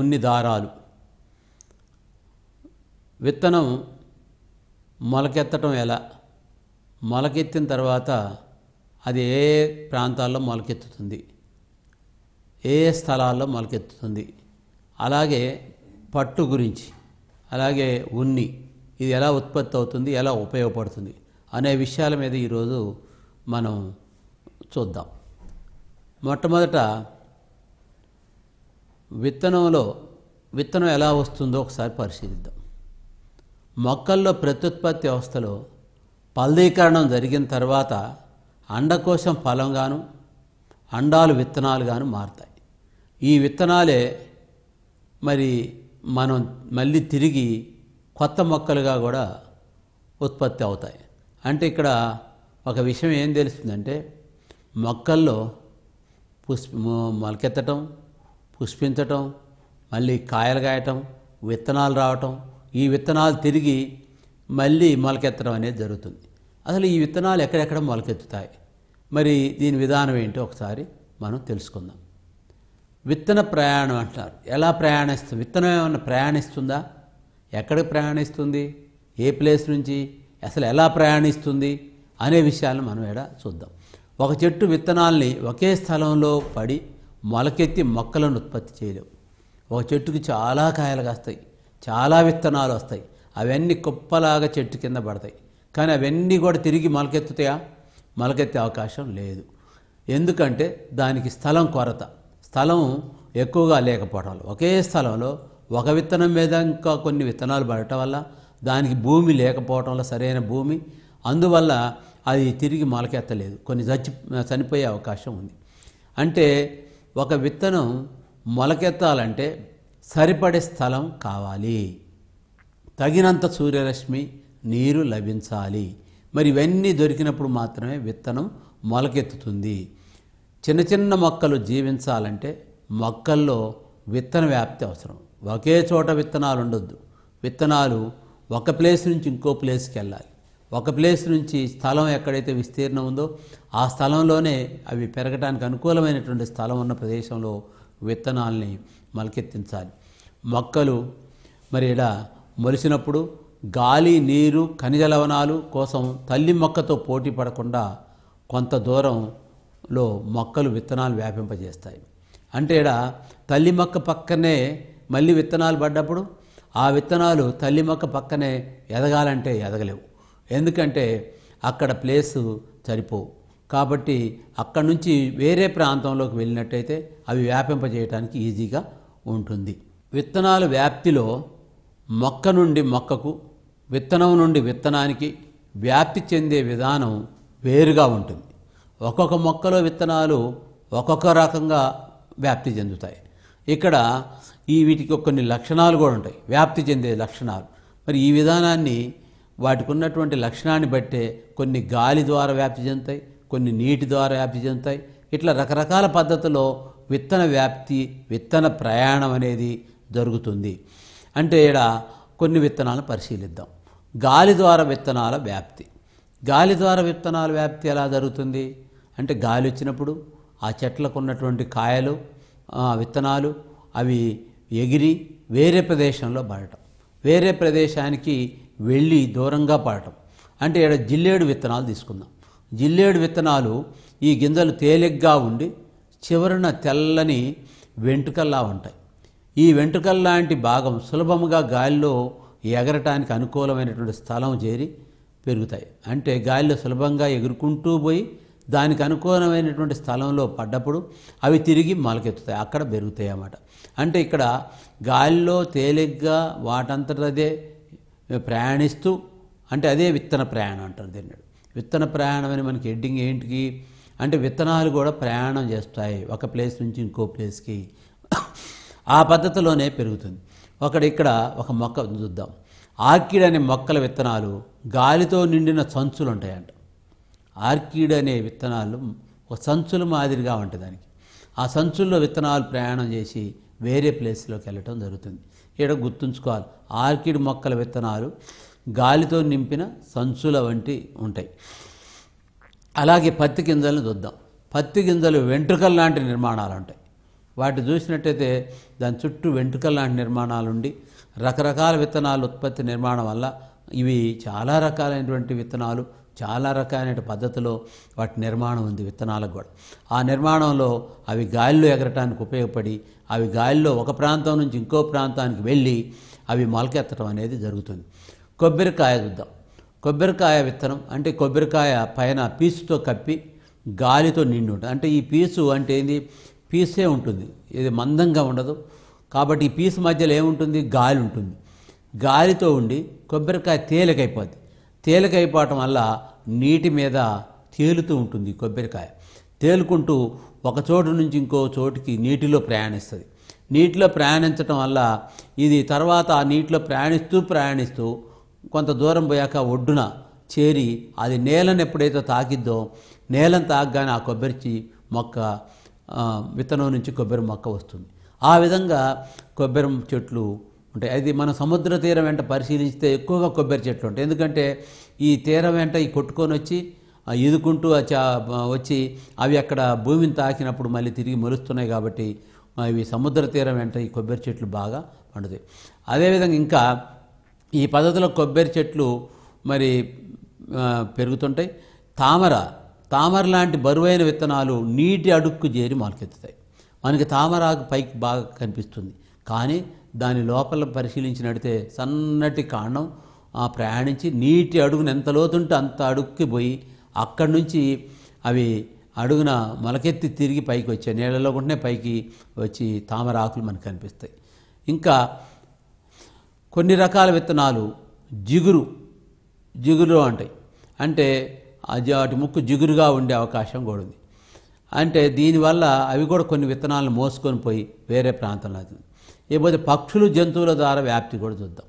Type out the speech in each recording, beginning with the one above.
ఉన్ని దారాలు విత్తనం మొలకెత్తడం ఎలా మొలకెత్తిన తర్వాత అది ఏ ప్రాంతాల్లో మొలకెత్తుతుంది ఏ స్థలాల్లో మొలకెత్తుతుంది అలాగే పట్టు గురించి అలాగే ఉన్ని ఇది ఎలా ఉత్పత్తి అవుతుంది ఎలా ఉపయోగపడుతుంది అనే విషయాల మీద ఈరోజు మనం చూద్దాం మొట్టమొదట విత్తనంలో విత్తనం ఎలా వస్తుందో ఒకసారి పరిశీలిద్దాం మొక్కల్లో ప్రత్యుత్పత్తి వ్యవస్థలో ఫలదీకరణం జరిగిన తర్వాత అండకోశం ఫలంగాను అండాలు విత్తనాలుగాను మారుతాయి ఈ విత్తనాలే మరి మనం మళ్ళీ తిరిగి కొత్త మొక్కలుగా కూడా ఉత్పత్తి అవుతాయి అంటే ఇక్కడ ఒక విషయం ఏం తెలుస్తుందంటే మొక్కల్లో పుష్ప మొలకెత్తటం పుష్పించటం మళ్ళీ కాయలు కాయటం విత్తనాలు రావటం ఈ విత్తనాలు తిరిగి మళ్ళీ మొలకెత్తడం అనేది జరుగుతుంది అసలు ఈ విత్తనాలు ఎక్కడెక్కడ మొలకెత్తుతాయి మరి దీని విధానం ఏంటో ఒకసారి మనం తెలుసుకుందాం విత్తన ప్రయాణం అంటారు ఎలా ప్రయాణిస్తుంది విత్తనం ఏమైనా ప్రయాణిస్తుందా ఎక్కడికి ప్రయాణిస్తుంది ఏ ప్లేస్ నుంచి అసలు ఎలా ప్రయాణిస్తుంది అనే విషయాలను మనం ఇక్కడ చూద్దాం ఒక చెట్టు విత్తనాల్ని ఒకే స్థలంలో పడి మొలకెత్తి మొక్కలను ఉత్పత్తి చేయలేవు ఒక చెట్టుకి చాలా కాయలు కాస్తాయి చాలా విత్తనాలు వస్తాయి అవన్నీ కుప్పలాగా చెట్టు కింద పడతాయి కానీ అవన్నీ కూడా తిరిగి మొలకెత్తుతాయా మొలకెత్తే అవకాశం లేదు ఎందుకంటే దానికి స్థలం కొరత స్థలం ఎక్కువగా లేకపోవడం ఒకే స్థలంలో ఒక విత్తనం మీద ఇంకా కొన్ని విత్తనాలు పడటం వల్ల దానికి భూమి లేకపోవటం వల్ల సరైన భూమి అందువల్ల అది తిరిగి మొలకెత్తలేదు కొన్ని చచ్చి చనిపోయే అవకాశం ఉంది అంటే ఒక విత్తనం మొలకెత్తాలంటే సరిపడే స్థలం కావాలి తగినంత సూర్యరశ్మి నీరు లభించాలి మరి ఇవన్నీ దొరికినప్పుడు మాత్రమే విత్తనం మొలకెత్తుతుంది చిన్న చిన్న మొక్కలు జీవించాలంటే మొక్కల్లో విత్తన వ్యాప్తి అవసరం ఒకే చోట విత్తనాలు ఉండొద్దు విత్తనాలు ఒక ప్లేస్ నుంచి ఇంకో ప్లేస్కి వెళ్ళాలి ఒక ప్లేస్ నుంచి స్థలం ఎక్కడైతే విస్తీర్ణం ఉందో ఆ స్థలంలోనే అవి పెరగటానికి అనుకూలమైనటువంటి స్థలం ఉన్న ప్రదేశంలో విత్తనాల్ని మలకెత్తించాలి మొక్కలు మరి ఇలా మొలిసినప్పుడు గాలి నీరు ఖనిజ లవణాలు కోసం తల్లి మొక్కతో పోటీ పడకుండా కొంత దూరంలో మొక్కలు విత్తనాలు వ్యాపింపజేస్తాయి అంటే ఇక్కడ తల్లి మొక్క పక్కనే మళ్ళీ విత్తనాలు పడ్డప్పుడు ఆ విత్తనాలు తల్లి మొక్క పక్కనే ఎదగాలంటే ఎదగలేవు ఎందుకంటే అక్కడ ప్లేసు సరిపోవు కాబట్టి అక్కడ నుంచి వేరే ప్రాంతంలోకి వెళ్ళినట్టయితే అవి వ్యాపింపజేయడానికి ఈజీగా ఉంటుంది విత్తనాల వ్యాప్తిలో మొక్క నుండి మొక్కకు విత్తనం నుండి విత్తనానికి వ్యాప్తి చెందే విధానం వేరుగా ఉంటుంది ఒక్కొక్క మొక్కలో విత్తనాలు ఒక్కొక్క రకంగా వ్యాప్తి చెందుతాయి ఇక్కడ ఈ వీటికి కొన్ని లక్షణాలు కూడా ఉంటాయి వ్యాప్తి చెందే లక్షణాలు మరి ఈ విధానాన్ని వాటికి ఉన్నటువంటి లక్షణాన్ని బట్టే కొన్ని గాలి ద్వారా వ్యాప్తి చెందుతాయి కొన్ని నీటి ద్వారా వ్యాప్తి చెందుతాయి ఇట్లా రకరకాల పద్ధతిలో విత్తన వ్యాప్తి విత్తన ప్రయాణం అనేది జరుగుతుంది అంటే ఇక్కడ కొన్ని విత్తనాలను పరిశీలిద్దాం గాలి ద్వారా విత్తనాల వ్యాప్తి గాలి ద్వారా విత్తనాల వ్యాప్తి ఎలా జరుగుతుంది అంటే గాలి వచ్చినప్పుడు ఆ చెట్లకు ఉన్నటువంటి కాయలు విత్తనాలు అవి ఎగిరి వేరే ప్రదేశంలో పడటం వేరే ప్రదేశానికి వెళ్ళి దూరంగా పడటం అంటే ఇక్కడ జిల్లేడు విత్తనాలు తీసుకుందాం జిల్లేడు విత్తనాలు ఈ గింజలు తేలిగ్గా ఉండి చివరన తెల్లని వెంట్రుకల్లా ఉంటాయి ఈ వెంట్రుకల్లాంటి భాగం సులభముగా గాలిలో ఎగరటానికి అనుకూలమైనటువంటి స్థలం చేరి పెరుగుతాయి అంటే గాలిలో సులభంగా ఎగురుకుంటూ పోయి దానికి అనుకూలమైనటువంటి స్థలంలో పడ్డప్పుడు అవి తిరిగి మొలకెత్తుతాయి అక్కడ పెరుగుతాయి అన్నమాట అంటే ఇక్కడ గాలిలో తేలిగ్గా వాటంతటదే ప్రయాణిస్తూ అంటే అదే విత్తన ప్రయాణం అంటారు దీన్ని విత్తన ప్రయాణం అని మనకి హెడ్డింగ్ ఏంటికి అంటే విత్తనాలు కూడా ప్రయాణం చేస్తాయి ఒక ప్లేస్ నుంచి ఇంకో ప్లేస్కి ఆ పద్ధతిలోనే పెరుగుతుంది ఒకటి ఇక్కడ ఒక మొక్క చూద్దాం ఆర్కిడ్ అనే మొక్కల విత్తనాలు గాలితో నిండిన సంచులు ఉంటాయంట ఆర్కిడ్ అనే విత్తనాలు ఒక సంచుల మాదిరిగా ఉంటుంది దానికి ఆ సంచుల్లో విత్తనాలు ప్రయాణం చేసి వేరే ప్లేస్లోకి వెళ్ళటం జరుగుతుంది ఇక్కడ గుర్తుంచుకోవాలి ఆర్కిడ్ మొక్కల విత్తనాలు గాలితో నింపిన సంచుల వంటి ఉంటాయి అలాగే పత్తి గింజలను చూద్దాం పత్తి గింజలు వెంట్రుకల లాంటి నిర్మాణాలు ఉంటాయి వాటి చూసినట్టయితే దాని చుట్టూ వెంట్రుకల లాంటి నిర్మాణాలు ఉండి రకరకాల విత్తనాలు ఉత్పత్తి నిర్మాణం వల్ల ఇవి చాలా రకాలైనటువంటి విత్తనాలు చాలా రకాలైన పద్ధతిలో వాటి నిర్మాణం ఉంది విత్తనాలకు కూడా ఆ నిర్మాణంలో అవి గాలిలో ఎగరటానికి ఉపయోగపడి అవి గాలిలో ఒక ప్రాంతం నుంచి ఇంకో ప్రాంతానికి వెళ్ళి అవి మొలకెత్తడం అనేది జరుగుతుంది కొబ్బరికాయ చూద్దాం కొబ్బరికాయ విత్తనం అంటే కొబ్బరికాయ పైన పీచుతో కప్పి గాలితో నిండి ఉంటుంది అంటే ఈ పీచు అంటే ఏంది పీసే ఉంటుంది ఇది మందంగా ఉండదు కాబట్టి ఈ పీసు మధ్యలో ఏముంటుంది గాలి ఉంటుంది గాలితో ఉండి కొబ్బరికాయ తేలికైపోద్ది తేలికైపోవటం వల్ల నీటి మీద తేలుతూ ఉంటుంది కొబ్బరికాయ తేలుకుంటూ ఒక చోటు నుంచి ఇంకో చోటుకి నీటిలో ప్రయాణిస్తుంది నీటిలో ప్రయాణించడం వల్ల ఇది తర్వాత ఆ నీటిలో ప్రయాణిస్తూ ప్రయాణిస్తూ కొంత దూరం పోయాక ఒడ్డున చేరి అది నేలను ఎప్పుడైతే తాకిద్దో నేలను తాగగానే ఆ కొబ్బరి మొక్క విత్తనం నుంచి కొబ్బరి మొక్క వస్తుంది ఆ విధంగా కొబ్బరి చెట్లు ఉంటాయి అది మన సముద్ర తీరం వెంట పరిశీలిస్తే ఎక్కువగా కొబ్బరి చెట్లు ఉంటాయి ఎందుకంటే ఈ తీరం వెంట ఈ కొట్టుకొని వచ్చి ఈదుకుంటూ వచ్చి అవి అక్కడ భూమిని తాకినప్పుడు మళ్ళీ తిరిగి మరుస్తున్నాయి కాబట్టి ఇవి సముద్ర తీరం వెంట ఈ కొబ్బరి చెట్లు బాగా పండుతాయి అదేవిధంగా ఇంకా ఈ పద్ధతిలో కొబ్బరి చెట్లు మరి పెరుగుతుంటాయి తామర తామర లాంటి బరువైన విత్తనాలు నీటి అడుక్కు చేరి మొలకెత్తుతాయి మనకి తామర పైకి బాగా కనిపిస్తుంది కానీ దాని లోపల పరిశీలించినడితే సన్నటి కాండం ప్రయాణించి నీటి అడుగును ఎంత లోతుంటే అంత అడుక్కి పోయి అక్కడి నుంచి అవి అడుగున మొలకెత్తి తిరిగి పైకి వచ్చాయి నీళ్ళలో కూడా పైకి వచ్చి తామర ఆకులు మనకు కనిపిస్తాయి ఇంకా కొన్ని రకాల విత్తనాలు జిగురు జిగురు అంటాయి అంటే అది వాటి ముక్కు జిగురుగా ఉండే అవకాశం కూడా ఉంది అంటే దీనివల్ల అవి కూడా కొన్ని విత్తనాలను మోసుకొని పోయి వేరే ప్రాంతంలో లేకపోతే పక్షులు జంతువుల ద్వారా వ్యాప్తి కూడా చూద్దాం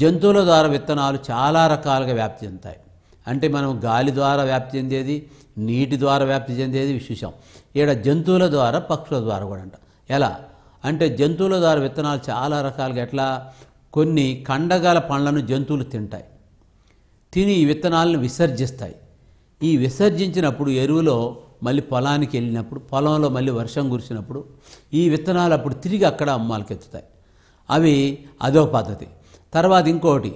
జంతువుల ద్వారా విత్తనాలు చాలా రకాలుగా వ్యాప్తి చెందుతాయి అంటే మనం గాలి ద్వారా వ్యాప్తి చెందేది నీటి ద్వారా వ్యాప్తి చెందేది చూసాం ఈడ జంతువుల ద్వారా పక్షుల ద్వారా కూడా అంట ఎలా అంటే జంతువుల ద్వారా విత్తనాలు చాలా రకాలుగా ఎట్లా కొన్ని కండగాల పండ్లను జంతువులు తింటాయి తిని ఈ విత్తనాలను విసర్జిస్తాయి ఈ విసర్జించినప్పుడు ఎరువులో మళ్ళీ పొలానికి వెళ్ళినప్పుడు పొలంలో మళ్ళీ వర్షం కురిసినప్పుడు ఈ విత్తనాలు అప్పుడు తిరిగి అక్కడ అమ్మాలకెత్తుతాయి అవి అదో పద్ధతి తర్వాత ఇంకోటి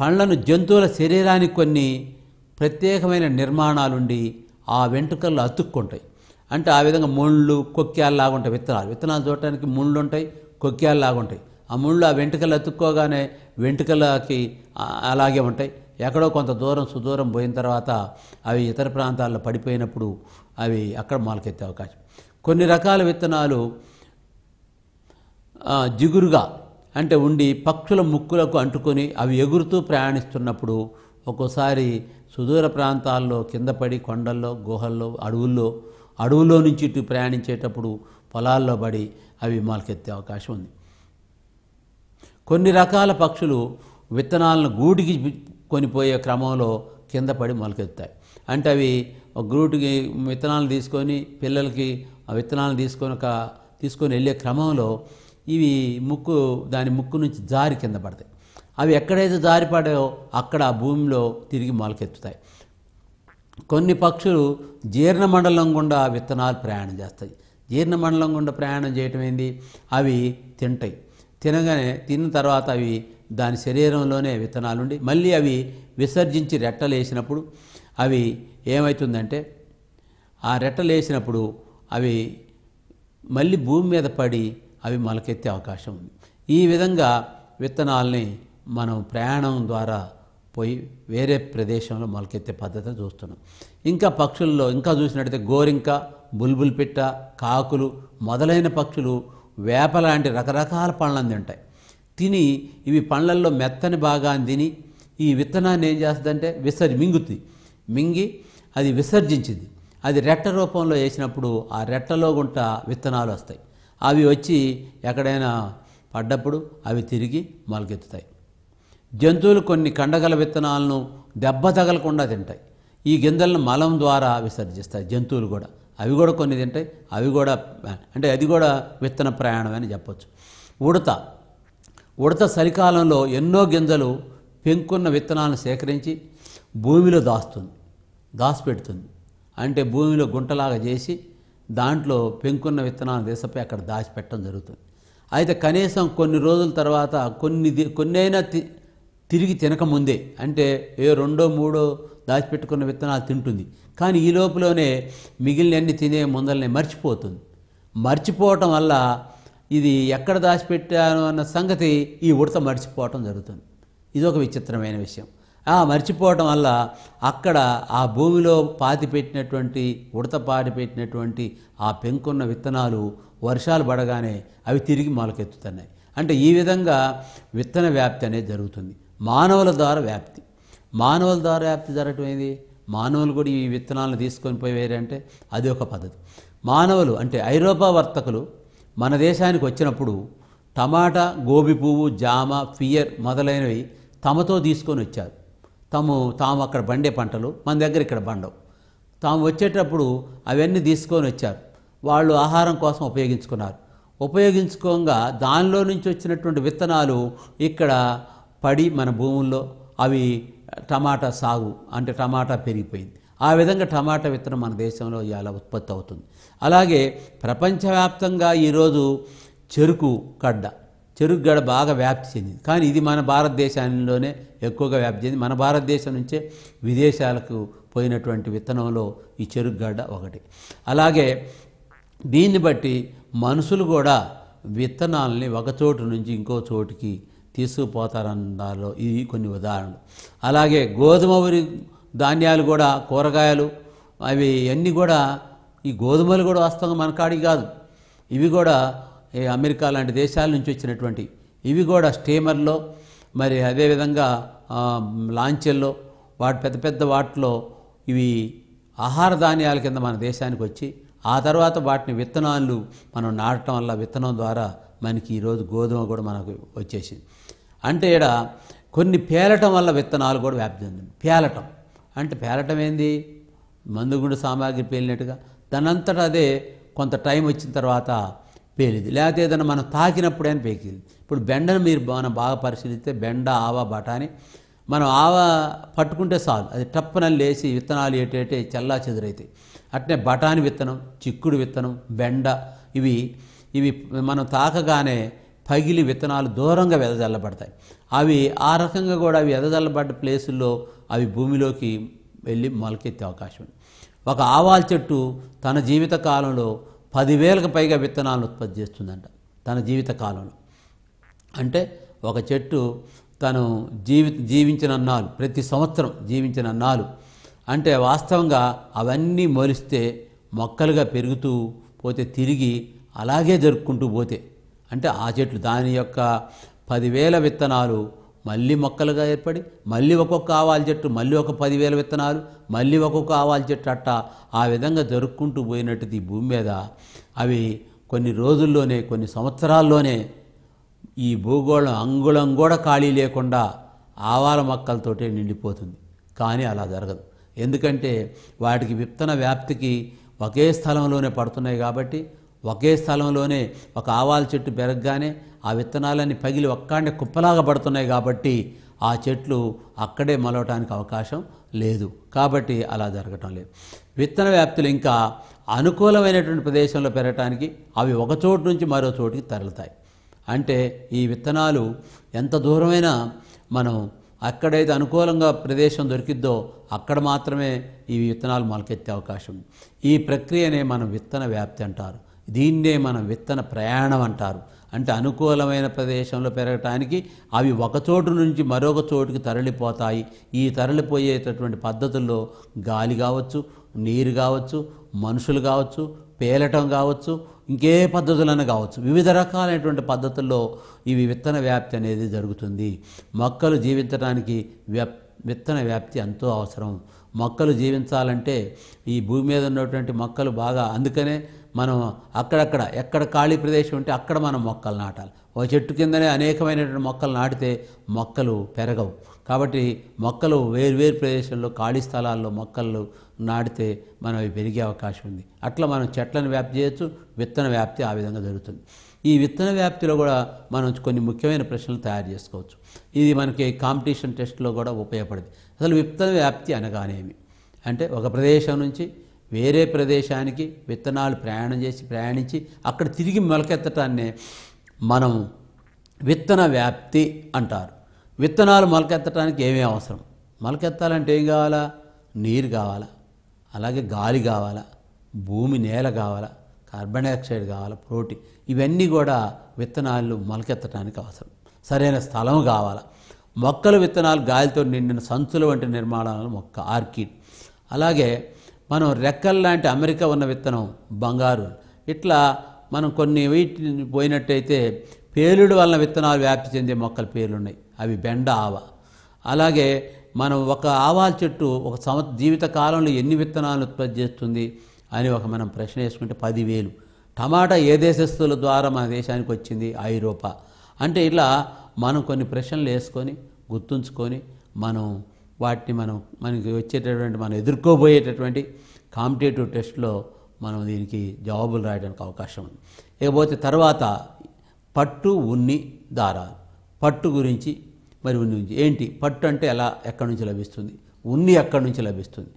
పండ్లను జంతువుల శరీరానికి కొన్ని ప్రత్యేకమైన నిర్మాణాలుండి ఆ వెంట్రుకల్లో అతుక్కుంటాయి అంటే ఆ విధంగా ముళ్ళు కొక్కేలాగా ఉంటాయి విత్తనాలు విత్తనాలు చూడటానికి ముళ్ళు ఉంటాయి కొక్కేలాగా ఉంటాయి ఆ ముళ్ళు ఆ వెంట్రుకలు అతుక్కోగానే వెంట్రుకలకి అలాగే ఉంటాయి ఎక్కడో కొంత దూరం సుదూరం పోయిన తర్వాత అవి ఇతర ప్రాంతాల్లో పడిపోయినప్పుడు అవి అక్కడ మొలకెత్తే అవకాశం కొన్ని రకాల విత్తనాలు జిగురుగా అంటే ఉండి పక్షుల ముక్కులకు అంటుకొని అవి ఎగురుతూ ప్రయాణిస్తున్నప్పుడు ఒక్కోసారి సుదూర ప్రాంతాల్లో కింద పడి కొండల్లో గుహల్లో అడవుల్లో అడవుల్లో నుంచి ఇటు ప్రయాణించేటప్పుడు పొలాల్లో పడి అవి మొలకెత్తే అవకాశం ఉంది కొన్ని రకాల పక్షులు విత్తనాలను గూటికి కొనిపోయే క్రమంలో కింద పడి మొలకెత్తాయి అంటే అవి గూటికి విత్తనాలు తీసుకొని పిల్లలకి ఆ విత్తనాలు తీసుకొని తీసుకొని వెళ్ళే క్రమంలో ఇవి ముక్కు దాని ముక్కు నుంచి జారి కింద పడతాయి అవి ఎక్కడైతే జారి పడాయో అక్కడ ఆ భూమిలో తిరిగి మొలకెత్తుతాయి కొన్ని పక్షులు జీర్ణ మండలం గుండా విత్తనాలు ప్రయాణం చేస్తాయి జీర్ణ మండలం గుండా ప్రయాణం చేయటం ఏంటి అవి తింటాయి తినగానే తిన్న తర్వాత అవి దాని శరీరంలోనే విత్తనాలు ఉండి మళ్ళీ అవి విసర్జించి రెట్టలేసినప్పుడు అవి ఏమవుతుందంటే ఆ రెట్టలేసినప్పుడు అవి మళ్ళీ భూమి మీద పడి అవి మొలకెత్తే అవకాశం ఉంది ఈ విధంగా విత్తనాలని మనం ప్రయాణం ద్వారా పోయి వేరే ప్రదేశంలో మొలకెత్తే పద్ధతిని చూస్తున్నాం ఇంకా పక్షుల్లో ఇంకా చూసినట్టయితే గోరింక బుల్బుల్ పిట్ట కాకులు మొదలైన పక్షులు వేప లాంటి రకరకాల పండ్లను తింటాయి తిని ఇవి పండ్లల్లో మెత్తని భాగాన్ని తిని ఈ విత్తనాన్ని ఏం చేస్తుందంటే విసర్జి మింగుతుంది మింగి అది విసర్జించింది అది రెట్ట రూపంలో వేసినప్పుడు ఆ రెట్టలో గుంట విత్తనాలు వస్తాయి అవి వచ్చి ఎక్కడైనా పడ్డప్పుడు అవి తిరిగి మొలకెత్తుతాయి జంతువులు కొన్ని కండగల విత్తనాలను దెబ్బ తగలకుండా తింటాయి ఈ గింజలను మలం ద్వారా విసర్జిస్తాయి జంతువులు కూడా అవి కూడా కొన్ని తింటాయి అవి కూడా అంటే అది కూడా విత్తన ప్రయాణం అని చెప్పచ్చు ఉడత ఉడత చలికాలంలో ఎన్నో గింజలు పెంకున్న విత్తనాలను సేకరించి భూమిలో దాస్తుంది దాచిపెడుతుంది అంటే భూమిలో గుంటలాగా చేసి దాంట్లో పెంకున్న విత్తనాలు దేశపై అక్కడ దాచిపెట్టడం జరుగుతుంది అయితే కనీసం కొన్ని రోజుల తర్వాత కొన్ని కొన్నైనా తిరిగి తినకముందే అంటే ఏ రెండో మూడో దాచిపెట్టుకున్న విత్తనాలు తింటుంది కానీ ఈ లోపలనే మిగిలినన్ని తినే ముందలనే మర్చిపోతుంది మర్చిపోవటం వల్ల ఇది ఎక్కడ దాచిపెట్టాను అన్న సంగతి ఈ ఉడత మర్చిపోవటం జరుగుతుంది ఇది ఒక విచిత్రమైన విషయం మర్చిపోవటం వల్ల అక్కడ ఆ భూమిలో పాతి పెట్టినటువంటి ఉడత పాటి పెట్టినటువంటి ఆ పెంకున్న విత్తనాలు వర్షాలు పడగానే అవి తిరిగి మొలకెత్తుతున్నాయి అంటే ఈ విధంగా విత్తన వ్యాప్తి అనేది జరుగుతుంది మానవుల ద్వారా వ్యాప్తి మానవుల ద్వారా వ్యాప్తి జరగటం ఏంది మానవులు కూడా ఈ విత్తనాలను తీసుకొని అంటే అది ఒక పద్ధతి మానవులు అంటే ఐరోపా వర్తకులు మన దేశానికి వచ్చినప్పుడు టమాటా గోబి పువ్వు జామ ఫియర్ మొదలైనవి తమతో తీసుకొని వచ్చారు తాము తాము అక్కడ బండే పంటలు మన దగ్గర ఇక్కడ బండవు తాము వచ్చేటప్పుడు అవన్నీ తీసుకొని వచ్చారు వాళ్ళు ఆహారం కోసం ఉపయోగించుకున్నారు ఉపయోగించుకోగా దానిలో నుంచి వచ్చినటువంటి విత్తనాలు ఇక్కడ పడి మన భూముల్లో అవి టమాటా సాగు అంటే టమాటా పెరిగిపోయింది ఆ విధంగా టమాటా విత్తనం మన దేశంలో ఇవాళ ఉత్పత్తి అవుతుంది అలాగే ప్రపంచవ్యాప్తంగా ఈరోజు చెరుకు కడ్డ చెరుకు గడ బాగా వ్యాప్తి చెందింది కానీ ఇది మన భారతదేశంలోనే ఎక్కువగా వ్యాప్తి చెంది మన భారతదేశం నుంచే విదేశాలకు పోయినటువంటి విత్తనంలో ఈ చెరుకు గడ్డ ఒకటి అలాగే దీన్ని బట్టి మనుషులు కూడా విత్తనాలని ఒకచోటు నుంచి ఇంకో చోటికి దానిలో ఇవి కొన్ని ఉదాహరణలు అలాగే గోధుమ వరి ధాన్యాలు కూడా కూరగాయలు అవి అన్నీ కూడా ఈ గోధుమలు కూడా వాస్తవంగా మన కాడికి కాదు ఇవి కూడా అమెరికా లాంటి దేశాల నుంచి వచ్చినటువంటి ఇవి కూడా స్టీమర్లో మరి అదేవిధంగా లాంచెల్లో వాటి పెద్ద పెద్ద వాటిలో ఇవి ఆహార ధాన్యాల కింద మన దేశానికి వచ్చి ఆ తర్వాత వాటిని విత్తనాలు మనం నాటడం వల్ల విత్తనం ద్వారా మనకి ఈరోజు గోధుమ కూడా మనకు వచ్చేసింది అంటే ఇక్కడ కొన్ని పేలటం వల్ల విత్తనాలు కూడా వ్యాప్తి చెందింది పేలటం అంటే పేలటం ఏంది మందుగుండు సామాగ్రి పేలినట్టుగా దానంతటా అదే కొంత టైం వచ్చిన తర్వాత పేలింది లేకపోతే ఏదైనా మనం తాకినప్పుడైనా పేకింది ఇప్పుడు బెండను మీరు మనం బాగా పరిశీలిస్తే బెండ ఆవ బఠాని మనం ఆవ పట్టుకుంటే చాలు అది టప్పన లేచి విత్తనాలు ఏటేటే చల్లా చెదురైతాయి అట్నే బఠాని విత్తనం చిక్కుడు విత్తనం బెండ ఇవి ఇవి మనం తాకగానే పగిలి విత్తనాలు దూరంగా వెదజల్లబడతాయి అవి ఆ రకంగా కూడా అవి వెదజల్లబడ్డ ప్లేసుల్లో అవి భూమిలోకి వెళ్ళి మొలకెత్తే అవకాశం ఉంది ఒక ఆవాల చెట్టు తన జీవిత కాలంలో పదివేలకు పైగా విత్తనాలను ఉత్పత్తి చేస్తుందంట తన జీవిత కాలంలో అంటే ఒక చెట్టు తను జీవి జీవించిన నాలు ప్రతి సంవత్సరం జీవించిన నాలు అంటే వాస్తవంగా అవన్నీ మొలిస్తే మొక్కలుగా పెరుగుతూ పోతే తిరిగి అలాగే జరుపుకుంటూ పోతే అంటే ఆ చెట్లు దాని యొక్క పదివేల విత్తనాలు మళ్ళీ మొక్కలుగా ఏర్పడి మళ్ళీ ఒక్కొక్క ఆవాల చెట్టు మళ్ళీ ఒక పదివేల విత్తనాలు మళ్ళీ ఒక్కొక్క ఆవాల చెట్టు అట్ట ఆ విధంగా జరుక్కుంటూ పోయినట్టుది భూమి మీద అవి కొన్ని రోజుల్లోనే కొన్ని సంవత్సరాల్లోనే ఈ భూగోళం అంగుళం కూడా ఖాళీ లేకుండా ఆవాల మొక్కలతోటే నిండిపోతుంది కానీ అలా జరగదు ఎందుకంటే వాటికి విత్తన వ్యాప్తికి ఒకే స్థలంలోనే పడుతున్నాయి కాబట్టి ఒకే స్థలంలోనే ఒక ఆవాల చెట్టు పెరగగానే ఆ విత్తనాలన్నీ పగిలి ఒక్కాండే కుప్పలాగా పడుతున్నాయి కాబట్టి ఆ చెట్లు అక్కడే మొలవటానికి అవకాశం లేదు కాబట్టి అలా జరగటం లేదు విత్తన వ్యాప్తులు ఇంకా అనుకూలమైనటువంటి ప్రదేశంలో పెరగటానికి అవి ఒక చోటు నుంచి మరో చోటుకి తరలుతాయి అంటే ఈ విత్తనాలు ఎంత దూరమైనా మనం ఎక్కడైతే అనుకూలంగా ప్రదేశం దొరికిద్దో అక్కడ మాత్రమే ఈ విత్తనాలు మొలకెత్తే అవకాశం ఈ ప్రక్రియనే మనం విత్తన వ్యాప్తి అంటారు దీన్నే మనం విత్తన ప్రయాణం అంటారు అంటే అనుకూలమైన ప్రదేశంలో పెరగటానికి అవి ఒకచోటు నుంచి మరొక చోటుకి తరలిపోతాయి ఈ తరలిపోయేటటువంటి పద్ధతుల్లో గాలి కావచ్చు నీరు కావచ్చు మనుషులు కావచ్చు పేలటం కావచ్చు ఇంకే పద్ధతులను కావచ్చు వివిధ రకాలైనటువంటి పద్ధతుల్లో ఇవి విత్తన వ్యాప్తి అనేది జరుగుతుంది మొక్కలు జీవించడానికి వ్యప్ విత్తన వ్యాప్తి ఎంతో అవసరం మొక్కలు జీవించాలంటే ఈ భూమి మీద ఉన్నటువంటి మొక్కలు బాగా అందుకనే మనం అక్కడక్కడ ఎక్కడ ఖాళీ ప్రదేశం ఉంటే అక్కడ మనం మొక్కలు నాటాలి ఒక చెట్టు కిందనే అనేకమైనటువంటి మొక్కలు నాటితే మొక్కలు పెరగవు కాబట్టి మొక్కలు వేరు ప్రదేశంలో ఖాళీ స్థలాల్లో మొక్కలు నాటితే మనం అవి పెరిగే అవకాశం ఉంది అట్లా మనం చెట్లను వ్యాప్తి చేయొచ్చు విత్తన వ్యాప్తి ఆ విధంగా జరుగుతుంది ఈ విత్తన వ్యాప్తిలో కూడా మనం కొన్ని ముఖ్యమైన ప్రశ్నలు తయారు చేసుకోవచ్చు ఇది మనకి కాంపిటీషన్ టెస్ట్లో కూడా ఉపయోగపడింది అసలు విత్తన వ్యాప్తి అనగానేమి అంటే ఒక ప్రదేశం నుంచి వేరే ప్రదేశానికి విత్తనాలు ప్రయాణం చేసి ప్రయాణించి అక్కడ తిరిగి మొలకెత్తటాన్నే మనం విత్తన వ్యాప్తి అంటారు విత్తనాలు మొలకెత్తడానికి ఏమీ అవసరం మొలకెత్తాలంటే ఏం కావాలా నీరు కావాలా అలాగే గాలి కావాలా భూమి నేల కావాలా కార్బన్ డైఆక్సైడ్ కావాలా ప్రోటీన్ ఇవన్నీ కూడా విత్తనాలు మొలకెత్తడానికి అవసరం సరైన స్థలం కావాలా మొక్కల విత్తనాలు గాలితో నిండిన సంచుల వంటి నిర్మాణాలు మొక్క ఆర్కిడ్ అలాగే మనం రెక్కల్లాంటి అమెరికా ఉన్న విత్తనం బంగారు ఇట్లా మనం కొన్ని వీటిని పోయినట్టయితే పేలుడు వలన విత్తనాలు వ్యాప్తి చెందే మొక్కల పేర్లు ఉన్నాయి అవి బెండ ఆవ అలాగే మనం ఒక ఆవాల చెట్టు ఒక సంవత్ జీవిత కాలంలో ఎన్ని విత్తనాలు ఉత్పత్తి చేస్తుంది అని ఒక మనం ప్రశ్న వేసుకుంటే పదివేలు టమాటా ఏ దేశస్తుల ద్వారా మన దేశానికి వచ్చింది ఐరోపా అంటే ఇలా మనం కొన్ని ప్రశ్నలు వేసుకొని గుర్తుంచుకొని మనం వాటిని మనం మనకి వచ్చేటటువంటి మనం ఎదుర్కోబోయేటటువంటి కాంపిటేటివ్ టెస్ట్లో మనం దీనికి జవాబులు రాయడానికి అవకాశం ఉంది ఇకపోతే తర్వాత పట్టు ఉన్ని దారాలు పట్టు గురించి మరి ఉన్ని గురించి ఏంటి పట్టు అంటే ఎలా ఎక్కడి నుంచి లభిస్తుంది ఉన్ని ఎక్కడి నుంచి లభిస్తుంది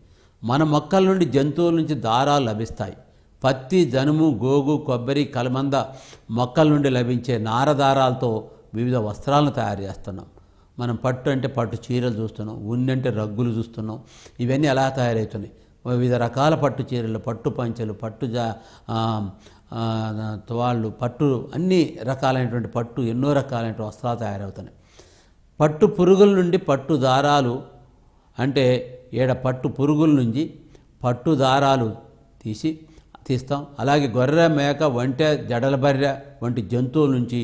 మన మొక్కల నుండి జంతువుల నుంచి దారాలు లభిస్తాయి పత్తి జనుము గోగు కొబ్బరి కలమంద మొక్కల నుండి లభించే నారదారాలతో వివిధ వస్త్రాలను తయారు చేస్తున్నాం మనం పట్టు అంటే పట్టు చీరలు చూస్తున్నాం ఉన్ని అంటే రగ్గులు చూస్తున్నాం ఇవన్నీ ఎలా తయారవుతున్నాయి వివిధ రకాల పట్టు చీరలు పట్టు పంచలు పట్టు జా తువాళ్ళు పట్టు అన్ని రకాలైనటువంటి పట్టు ఎన్నో రకాలైనటువంటి వస్త్రాలు తయారవుతున్నాయి పట్టు పురుగుల నుండి పట్టు దారాలు అంటే ఏడ పట్టు పురుగుల నుంచి పట్టు దారాలు తీసి తీస్తాం అలాగే గొర్రె మేక వంట జడల బర్రె వంటి జంతువుల నుంచి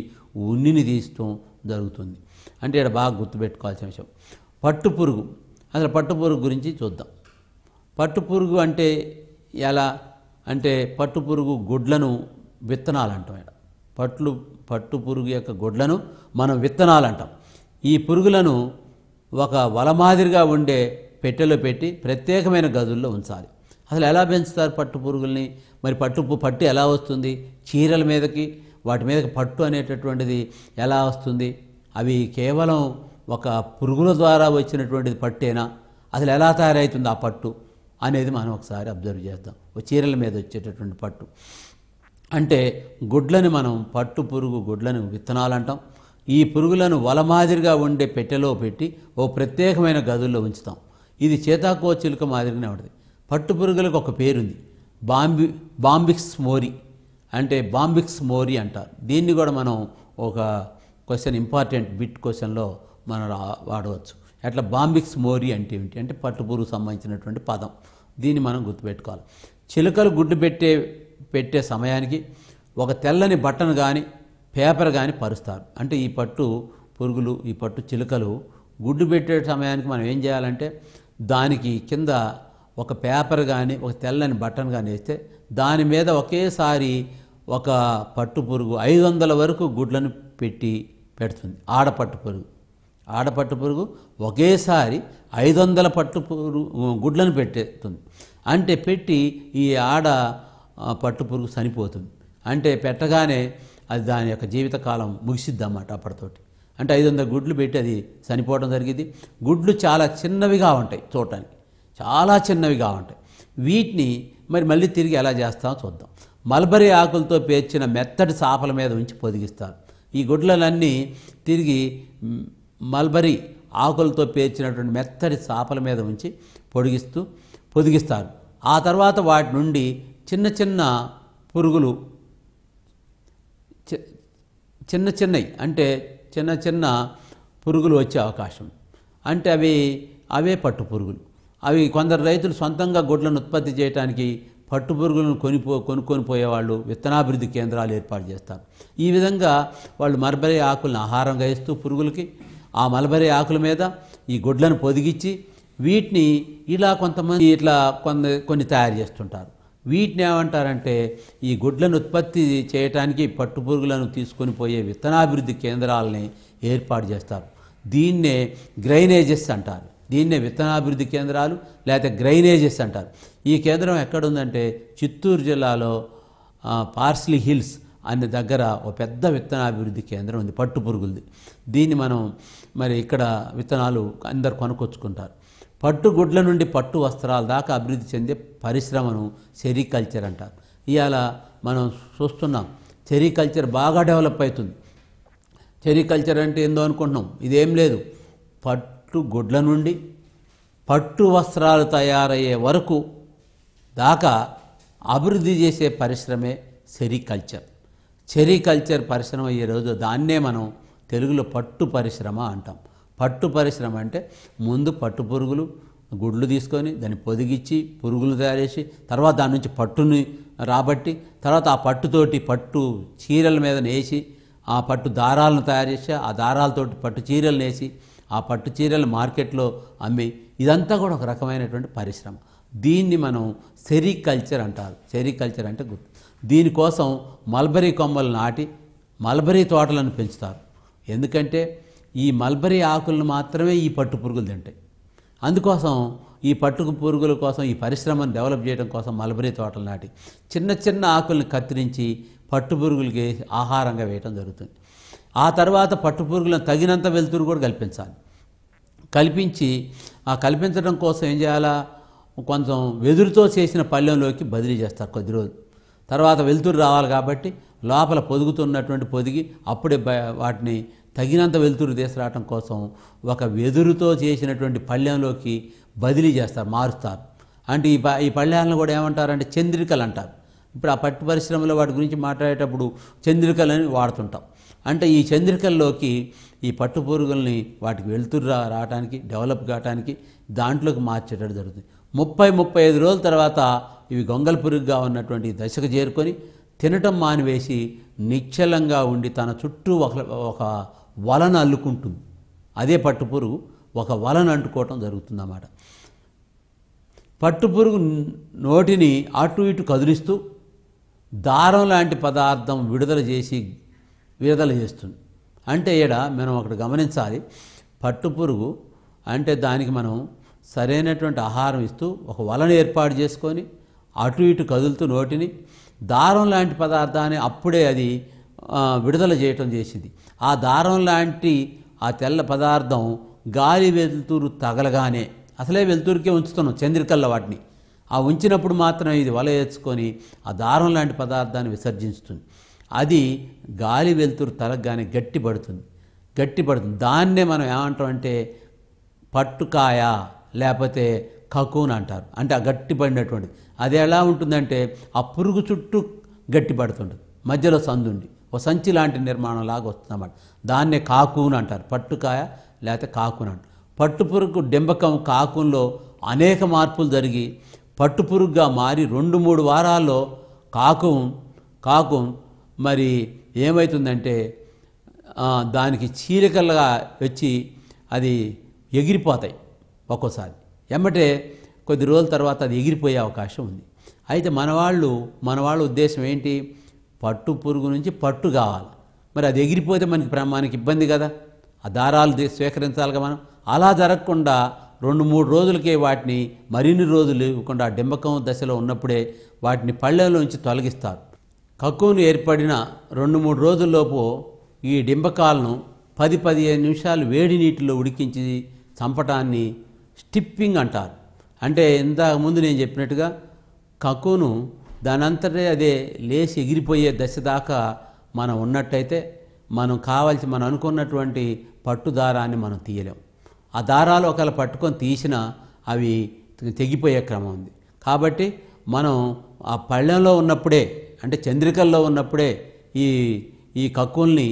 ఉన్నిని తీస్తాం జరుగుతుంది అంటే ఇక్కడ బాగా గుర్తుపెట్టుకోవాల్సిన విషయం పట్టుపురుగు అసలు పట్టుపురుగు గురించి చూద్దాం పట్టుపురుగు అంటే ఎలా అంటే పట్టుపురుగు గుడ్లను విత్తనాలు అంటాం ఇక్కడ పట్లు పట్టుపురుగు యొక్క గుడ్లను మనం విత్తనాలు అంటాం ఈ పురుగులను ఒక వల మాదిరిగా ఉండే పెట్టెలో పెట్టి ప్రత్యేకమైన గదుల్లో ఉంచాలి అసలు ఎలా పెంచుతారు పట్టు పురుగుల్ని మరి పట్టు పట్టు ఎలా వస్తుంది చీరల మీదకి వాటి మీదకి పట్టు అనేటటువంటిది ఎలా వస్తుంది అవి కేవలం ఒక పురుగుల ద్వారా వచ్చినటువంటిది పట్టేనా అసలు ఎలా తయారవుతుంది ఆ పట్టు అనేది మనం ఒకసారి అబ్జర్వ్ చేద్దాం చీరల మీద వచ్చేటటువంటి పట్టు అంటే గుడ్లని మనం పట్టు పురుగు గుడ్లను విత్తనాలు అంటాం ఈ పురుగులను వల మాదిరిగా ఉండే పెట్టెలో పెట్టి ఓ ప్రత్యేకమైన గదుల్లో ఉంచుతాం ఇది చేతాకోచిలుక మాదిరిగానే ఉంటుంది పట్టు పురుగులకు ఒక పేరుంది బాంబి బాంబిక్స్ మోరి అంటే బాంబిక్స్ మోరి అంటారు దీన్ని కూడా మనం ఒక క్వశ్చన్ ఇంపార్టెంట్ బిట్ క్వశ్చన్లో మనం వాడవచ్చు అట్లా బాంబిక్స్ మోరీ అంటే ఏమిటి అంటే పట్టుపురుగు సంబంధించినటువంటి పదం దీన్ని మనం గుర్తుపెట్టుకోవాలి చిలుకలు గుడ్డు పెట్టే పెట్టే సమయానికి ఒక తెల్లని బట్టను కానీ పేపర్ కానీ పరుస్తారు అంటే ఈ పట్టు పురుగులు ఈ పట్టు చిలుకలు గుడ్డు పెట్టే సమయానికి మనం ఏం చేయాలంటే దానికి కింద ఒక పేపర్ కానీ ఒక తెల్లని బట్టను కానీ వేస్తే దాని మీద ఒకేసారి ఒక పట్టు పురుగు ఐదు వందల వరకు గుడ్లను పెట్టి పెడుతుంది ఆడపట్టు పురుగు ఆడపట్టు పురుగు ఒకేసారి ఐదు వందల పట్టు పురుగు గుడ్లను పెట్టేస్తుంది అంటే పెట్టి ఈ ఆడ పట్టు పురుగు చనిపోతుంది అంటే పెట్టగానే అది దాని యొక్క జీవితకాలం ముగిసిద్ది అన్నమాట అప్పటితోటి అంటే ఐదు వందల గుడ్లు పెట్టి అది చనిపోవడం జరిగింది గుడ్లు చాలా చిన్నవిగా ఉంటాయి చూడటానికి చాలా చిన్నవిగా ఉంటాయి వీటిని మరి మళ్ళీ తిరిగి ఎలా చేస్తామో చూద్దాం మల్బరీ ఆకులతో పేర్చిన మెత్తటి చాపల మీద ఉంచి పొదిగిస్తారు ఈ గుడ్లలన్నీ తిరిగి మల్బరీ ఆకులతో పేర్చినటువంటి మెత్తటి చాపల మీద ఉంచి పొడిగిస్తూ పొదిగిస్తారు ఆ తర్వాత వాటి నుండి చిన్న చిన్న పురుగులు చిన్న చిన్నవి అంటే చిన్న చిన్న పురుగులు వచ్చే అవకాశం అంటే అవి అవే పట్టు పురుగులు అవి కొందరు రైతులు సొంతంగా గుడ్లను ఉత్పత్తి చేయడానికి పట్టుపురుగులను కొనిపో కొనుక్కొని పోయేవాళ్ళు విత్తనాభివృద్ధి కేంద్రాలు ఏర్పాటు చేస్తారు ఈ విధంగా వాళ్ళు మల్బరీ ఆకులను ఆహారంగా ఇస్తూ పురుగులకి ఆ మల్బరీ ఆకుల మీద ఈ గుడ్లను పొదిగించి వీటిని ఇలా కొంతమంది ఇట్లా కొన్ని కొన్ని తయారు చేస్తుంటారు వీటిని ఏమంటారంటే ఈ గుడ్లను ఉత్పత్తి చేయటానికి పట్టుపురుగులను తీసుకొని పోయే విత్తనాభివృద్ధి కేంద్రాలని ఏర్పాటు చేస్తారు దీన్నే గ్రైనేజెస్ అంటారు దీన్నే విత్తనాభివృద్ధి కేంద్రాలు లేకపోతే గ్రైనేజెస్ అంటారు ఈ కేంద్రం ఎక్కడుందంటే చిత్తూరు జిల్లాలో పార్స్లీ హిల్స్ అనే దగ్గర ఒక పెద్ద విత్తనాభివృద్ధి కేంద్రం ఉంది పట్టు పురుగులది దీన్ని మనం మరి ఇక్కడ విత్తనాలు అందరు కొనుక్కొచ్చుకుంటారు పట్టు గుడ్ల నుండి పట్టు వస్త్రాల దాకా అభివృద్ధి చెందే పరిశ్రమను సెరికల్చర్ అంటారు ఇవాళ మనం చూస్తున్నాం సెరికల్చర్ బాగా డెవలప్ అవుతుంది సెరికల్చర్ అంటే ఏందో అనుకుంటున్నాం ఇదేం లేదు పట్టు గుడ్ల నుండి పట్టు వస్త్రాలు తయారయ్యే వరకు దాకా అభివృద్ధి చేసే పరిశ్రమే సెరికల్చర్ సెరికల్చర్ పరిశ్రమ ఈరోజు దాన్నే మనం తెలుగులో పట్టు పరిశ్రమ అంటాం పట్టు పరిశ్రమ అంటే ముందు పట్టు పురుగులు గుడ్లు తీసుకొని దాన్ని పొదిగిచ్చి పురుగులు తయారు చేసి తర్వాత దాని నుంచి పట్టుని రాబట్టి తర్వాత ఆ పట్టుతోటి పట్టు చీరల మీద నేసి ఆ పట్టు దారాలను తయారు చేసి ఆ దారాలతోటి పట్టు చీరలు నేసి ఆ పట్టు చీరలు మార్కెట్లో అమ్మి ఇదంతా కూడా ఒక రకమైనటువంటి పరిశ్రమ దీన్ని మనం సెరికల్చర్ అంటారు సెరికల్చర్ అంటే గుర్తు దీనికోసం మల్బరీ కొమ్మలు నాటి మల్బరీ తోటలను పెంచుతారు ఎందుకంటే ఈ మల్బరీ ఆకులను మాత్రమే ఈ పట్టు పురుగులు తింటాయి అందుకోసం ఈ పట్టుకు పురుగుల కోసం ఈ పరిశ్రమను డెవలప్ చేయడం కోసం మల్బరీ తోటలు నాటి చిన్న చిన్న ఆకులను కత్తిరించి పట్టు పురుగులకి ఆహారంగా వేయటం జరుగుతుంది ఆ తర్వాత పట్టు పురుగులను తగినంత వెలుతురు కూడా కల్పించాలి కల్పించి ఆ కల్పించడం కోసం ఏం చేయాలా కొంచెం వెదురుతో చేసిన పళ్ళెంలోకి బదిలీ చేస్తారు కొద్ది రోజు తర్వాత వెలుతురు రావాలి కాబట్టి లోపల పొదుగుతున్నటువంటి పొదిగి అప్పుడే వాటిని తగినంత వెలుతురు తీసుకురావటం కోసం ఒక వెదురుతో చేసినటువంటి పళ్ళెంలోకి బదిలీ చేస్తారు మారుస్తారు అంటే ఈ ప ఈ పళ్ళెలను కూడా ఏమంటారంటే చంద్రికలు అంటారు ఇప్పుడు ఆ పట్టు పరిశ్రమలో వాటి గురించి మాట్లాడేటప్పుడు చంద్రికలని వాడుతుంటాం అంటే ఈ చంద్రికల్లోకి ఈ పట్టు పురుగుల్ని వాటికి వెళ్తురు రావటానికి డెవలప్ కావటానికి దాంట్లోకి మార్చేటట్టు జరుగుతుంది ముప్పై ముప్పై ఐదు రోజుల తర్వాత ఇవి గొంగల్ పురుగుగా ఉన్నటువంటి దశకు చేరుకొని తినటం మానివేసి నిశ్చలంగా ఉండి తన చుట్టూ ఒక ఒక వలను అల్లుకుంటుంది అదే పట్టుపురుగు ఒక వలను అంటుకోవటం జరుగుతుందన్నమాట పట్టుపురుగు నోటిని అటు ఇటు కదిలిస్తూ దారం లాంటి పదార్థం విడుదల చేసి విడుదల చేస్తుంది అంటే ఇక్కడ మనం ఒకటి గమనించాలి పట్టుపురుగు అంటే దానికి మనం సరైనటువంటి ఆహారం ఇస్తూ ఒక వలను ఏర్పాటు చేసుకొని అటు ఇటు కదులుతూ నోటిని దారం లాంటి పదార్థాన్ని అప్పుడే అది విడుదల చేయటం చేసింది ఆ దారం లాంటి ఆ తెల్ల పదార్థం గాలి వెలుతురు తగలగానే అసలే వెలుతురుకే ఉంచుతున్నాం చంద్రికల్లో వాటిని ఆ ఉంచినప్పుడు మాత్రం ఇది వల ఏర్చుకొని ఆ దారం లాంటి పదార్థాన్ని విసర్జిస్తుంది అది గాలి వెలుతురు తలగానే గట్టి పడుతుంది గట్టి పడుతుంది దాన్నే మనం ఏమంటాం అంటే పట్టుకాయ లేకపోతే కకూన్ అంటారు అంటే ఆ గట్టి పడినటువంటిది అది ఎలా ఉంటుందంటే ఆ పురుగు చుట్టూ గట్టి పడుతుంటుంది మధ్యలో సందుండి ఓ సంచి లాంటి నిర్మాణం లాగా వస్తుందన్నమాట దాన్నే కాకూన్ అంటారు పట్టుకాయ లేకపోతే కాకూన్ అంటారు పట్టుపురుగు డెంబకం కాకుల్లో అనేక మార్పులు జరిగి పట్టుపురుగుగా మారి రెండు మూడు వారాల్లో కాకుం కాకుం మరి ఏమవుతుందంటే దానికి చీలికలుగా వచ్చి అది ఎగిరిపోతాయి ఒక్కోసారి ఎమ్మటే కొద్ది రోజుల తర్వాత అది ఎగిరిపోయే అవకాశం ఉంది అయితే మనవాళ్ళు మనవాళ్ళ ఉద్దేశం ఏంటి పట్టు పురుగు నుంచి పట్టు కావాలి మరి అది ఎగిరిపోతే మనకి మనకి ఇబ్బంది కదా ఆ దారాలు కదా మనం అలా జరగకుండా రెండు మూడు రోజులకే వాటిని మరిన్ని రోజులు ఇవ్వకుండా డింబకం దశలో ఉన్నప్పుడే వాటిని నుంచి తొలగిస్తారు కక్కువ ఏర్పడిన రెండు మూడు రోజుల్లోపు ఈ డింబకాలను పది పదిహేను నిమిషాలు వేడి నీటిలో ఉడికించి చంపటాన్ని స్టిప్పింగ్ అంటారు అంటే ఇంతకుముందు నేను చెప్పినట్టుగా కక్కును దానంతటే అదే లేచి ఎగిరిపోయే దశ దాకా మనం ఉన్నట్టయితే మనం కావాల్సి మనం అనుకున్నటువంటి పట్టు దారాన్ని మనం తీయలేం ఆ దారాలు ఒకవేళ పట్టుకొని తీసినా అవి తెగిపోయే క్రమం ఉంది కాబట్టి మనం ఆ పళ్ళెంలో ఉన్నప్పుడే అంటే చంద్రికల్లో ఉన్నప్పుడే ఈ ఈ కక్కుల్ని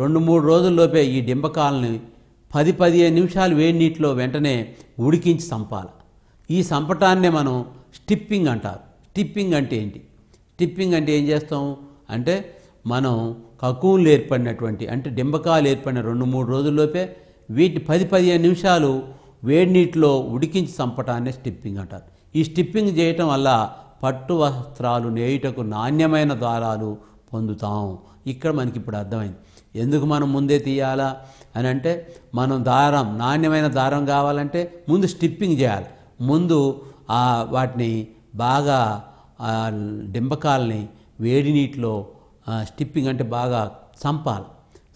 రెండు మూడు రోజుల్లోపే ఈ డింబకాలని పది పదిహేను నిమిషాలు వేడి నీటిలో వెంటనే ఉడికించి చంపాలి ఈ చంపటాన్నే మనం స్టిప్పింగ్ అంటారు స్టిప్పింగ్ అంటే ఏంటి స్టిప్పింగ్ అంటే ఏం చేస్తాం అంటే మనం కక్కువులు ఏర్పడినటువంటి అంటే డింబకాలు ఏర్పడిన రెండు మూడు రోజుల్లోపే వీటిని పది పదిహేను నిమిషాలు వేడి నీటిలో ఉడికించి చంపటాన్ని స్టిప్పింగ్ అంటారు ఈ స్టిప్పింగ్ చేయటం వల్ల పట్టు వస్త్రాలు నేయుటకు నాణ్యమైన దారాలు పొందుతాం ఇక్కడ మనకి ఇప్పుడు అర్థమైంది ఎందుకు మనం ముందే తీయాలా అని అంటే మనం దారం నాణ్యమైన దారం కావాలంటే ముందు స్టిప్పింగ్ చేయాలి ముందు వాటిని బాగా డింబకాలని వేడి నీటిలో స్టిప్పింగ్ అంటే బాగా చంపాలి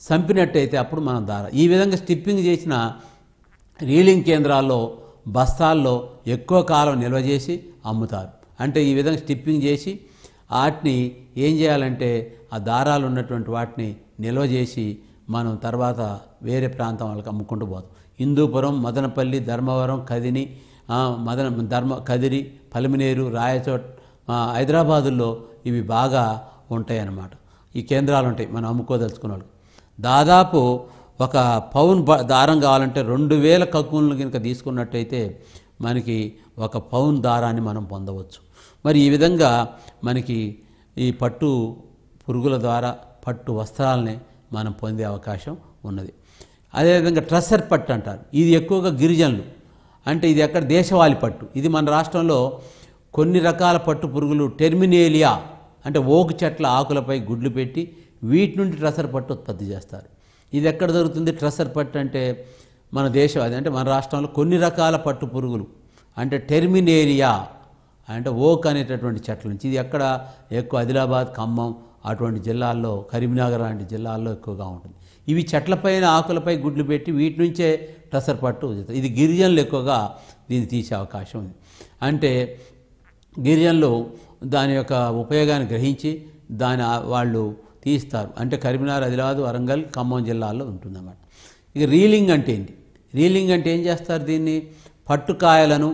చంపినట్టయితే అప్పుడు మనం దారం ఈ విధంగా స్టిప్పింగ్ చేసిన రీలింగ్ కేంద్రాల్లో బస్తాల్లో ఎక్కువ కాలం నిల్వ చేసి అమ్ముతారు అంటే ఈ విధంగా స్టిప్పింగ్ చేసి వాటిని ఏం చేయాలంటే ఆ దారాలు ఉన్నటువంటి వాటిని నిల్వ చేసి మనం తర్వాత వేరే ప్రాంతం వాళ్ళకి అమ్ముకుంటూ పోతాం హిందూపురం మదనపల్లి ధర్మవరం కదిని మదన ధర్మ కదిరి పలిమినేరు రాయచోట్ హైదరాబాదుల్లో ఇవి బాగా ఉంటాయి అన్నమాట ఈ కేంద్రాలు ఉంటాయి మనం అమ్ముకోదలుచుకున్న దాదాపు ఒక పౌన్ దారం కావాలంటే రెండు వేల కక్కులను కనుక తీసుకున్నట్టయితే మనకి ఒక పౌన్ దారాన్ని మనం పొందవచ్చు మరి ఈ విధంగా మనకి ఈ పట్టు పురుగుల ద్వారా పట్టు వస్త్రాలని మనం పొందే అవకాశం ఉన్నది అదేవిధంగా ట్రస్సర్ పట్టు అంటారు ఇది ఎక్కువగా గిరిజనులు అంటే ఇది ఎక్కడ దేశవాళి పట్టు ఇది మన రాష్ట్రంలో కొన్ని రకాల పట్టు పురుగులు టెర్మినేలియా అంటే ఓకు చెట్ల ఆకులపై గుడ్లు పెట్టి వీటి నుండి ట్రసర్ పట్టు ఉత్పత్తి చేస్తారు ఇది ఎక్కడ దొరుకుతుంది ట్రసర్ పట్టు అంటే మన దేశం అంటే మన రాష్ట్రంలో కొన్ని రకాల పట్టు పురుగులు అంటే టెర్మినేరియా అంటే ఓక్ అనేటటువంటి చెట్ల నుంచి ఇది ఎక్కడ ఎక్కువ ఆదిలాబాద్ ఖమ్మం అటువంటి జిల్లాల్లో కరీంనగర్ లాంటి జిల్లాల్లో ఎక్కువగా ఉంటుంది ఇవి చెట్లపైన ఆకులపై గుడ్లు పెట్టి వీటి నుంచే టసర్ పట్టు ఇది గిరిజనులు ఎక్కువగా దీన్ని తీసే అవకాశం ఉంది అంటే గిరిజనులు దాని యొక్క ఉపయోగాన్ని గ్రహించి దాని వాళ్ళు తీస్తారు అంటే కరీంనగర్ ఆదిలాబాద్ వరంగల్ ఖమ్మం జిల్లాల్లో ఉంటుందన్నమాట ఇక రీలింగ్ అంటే ఏంటి రీలింగ్ అంటే ఏం చేస్తారు దీన్ని పట్టుకాయలను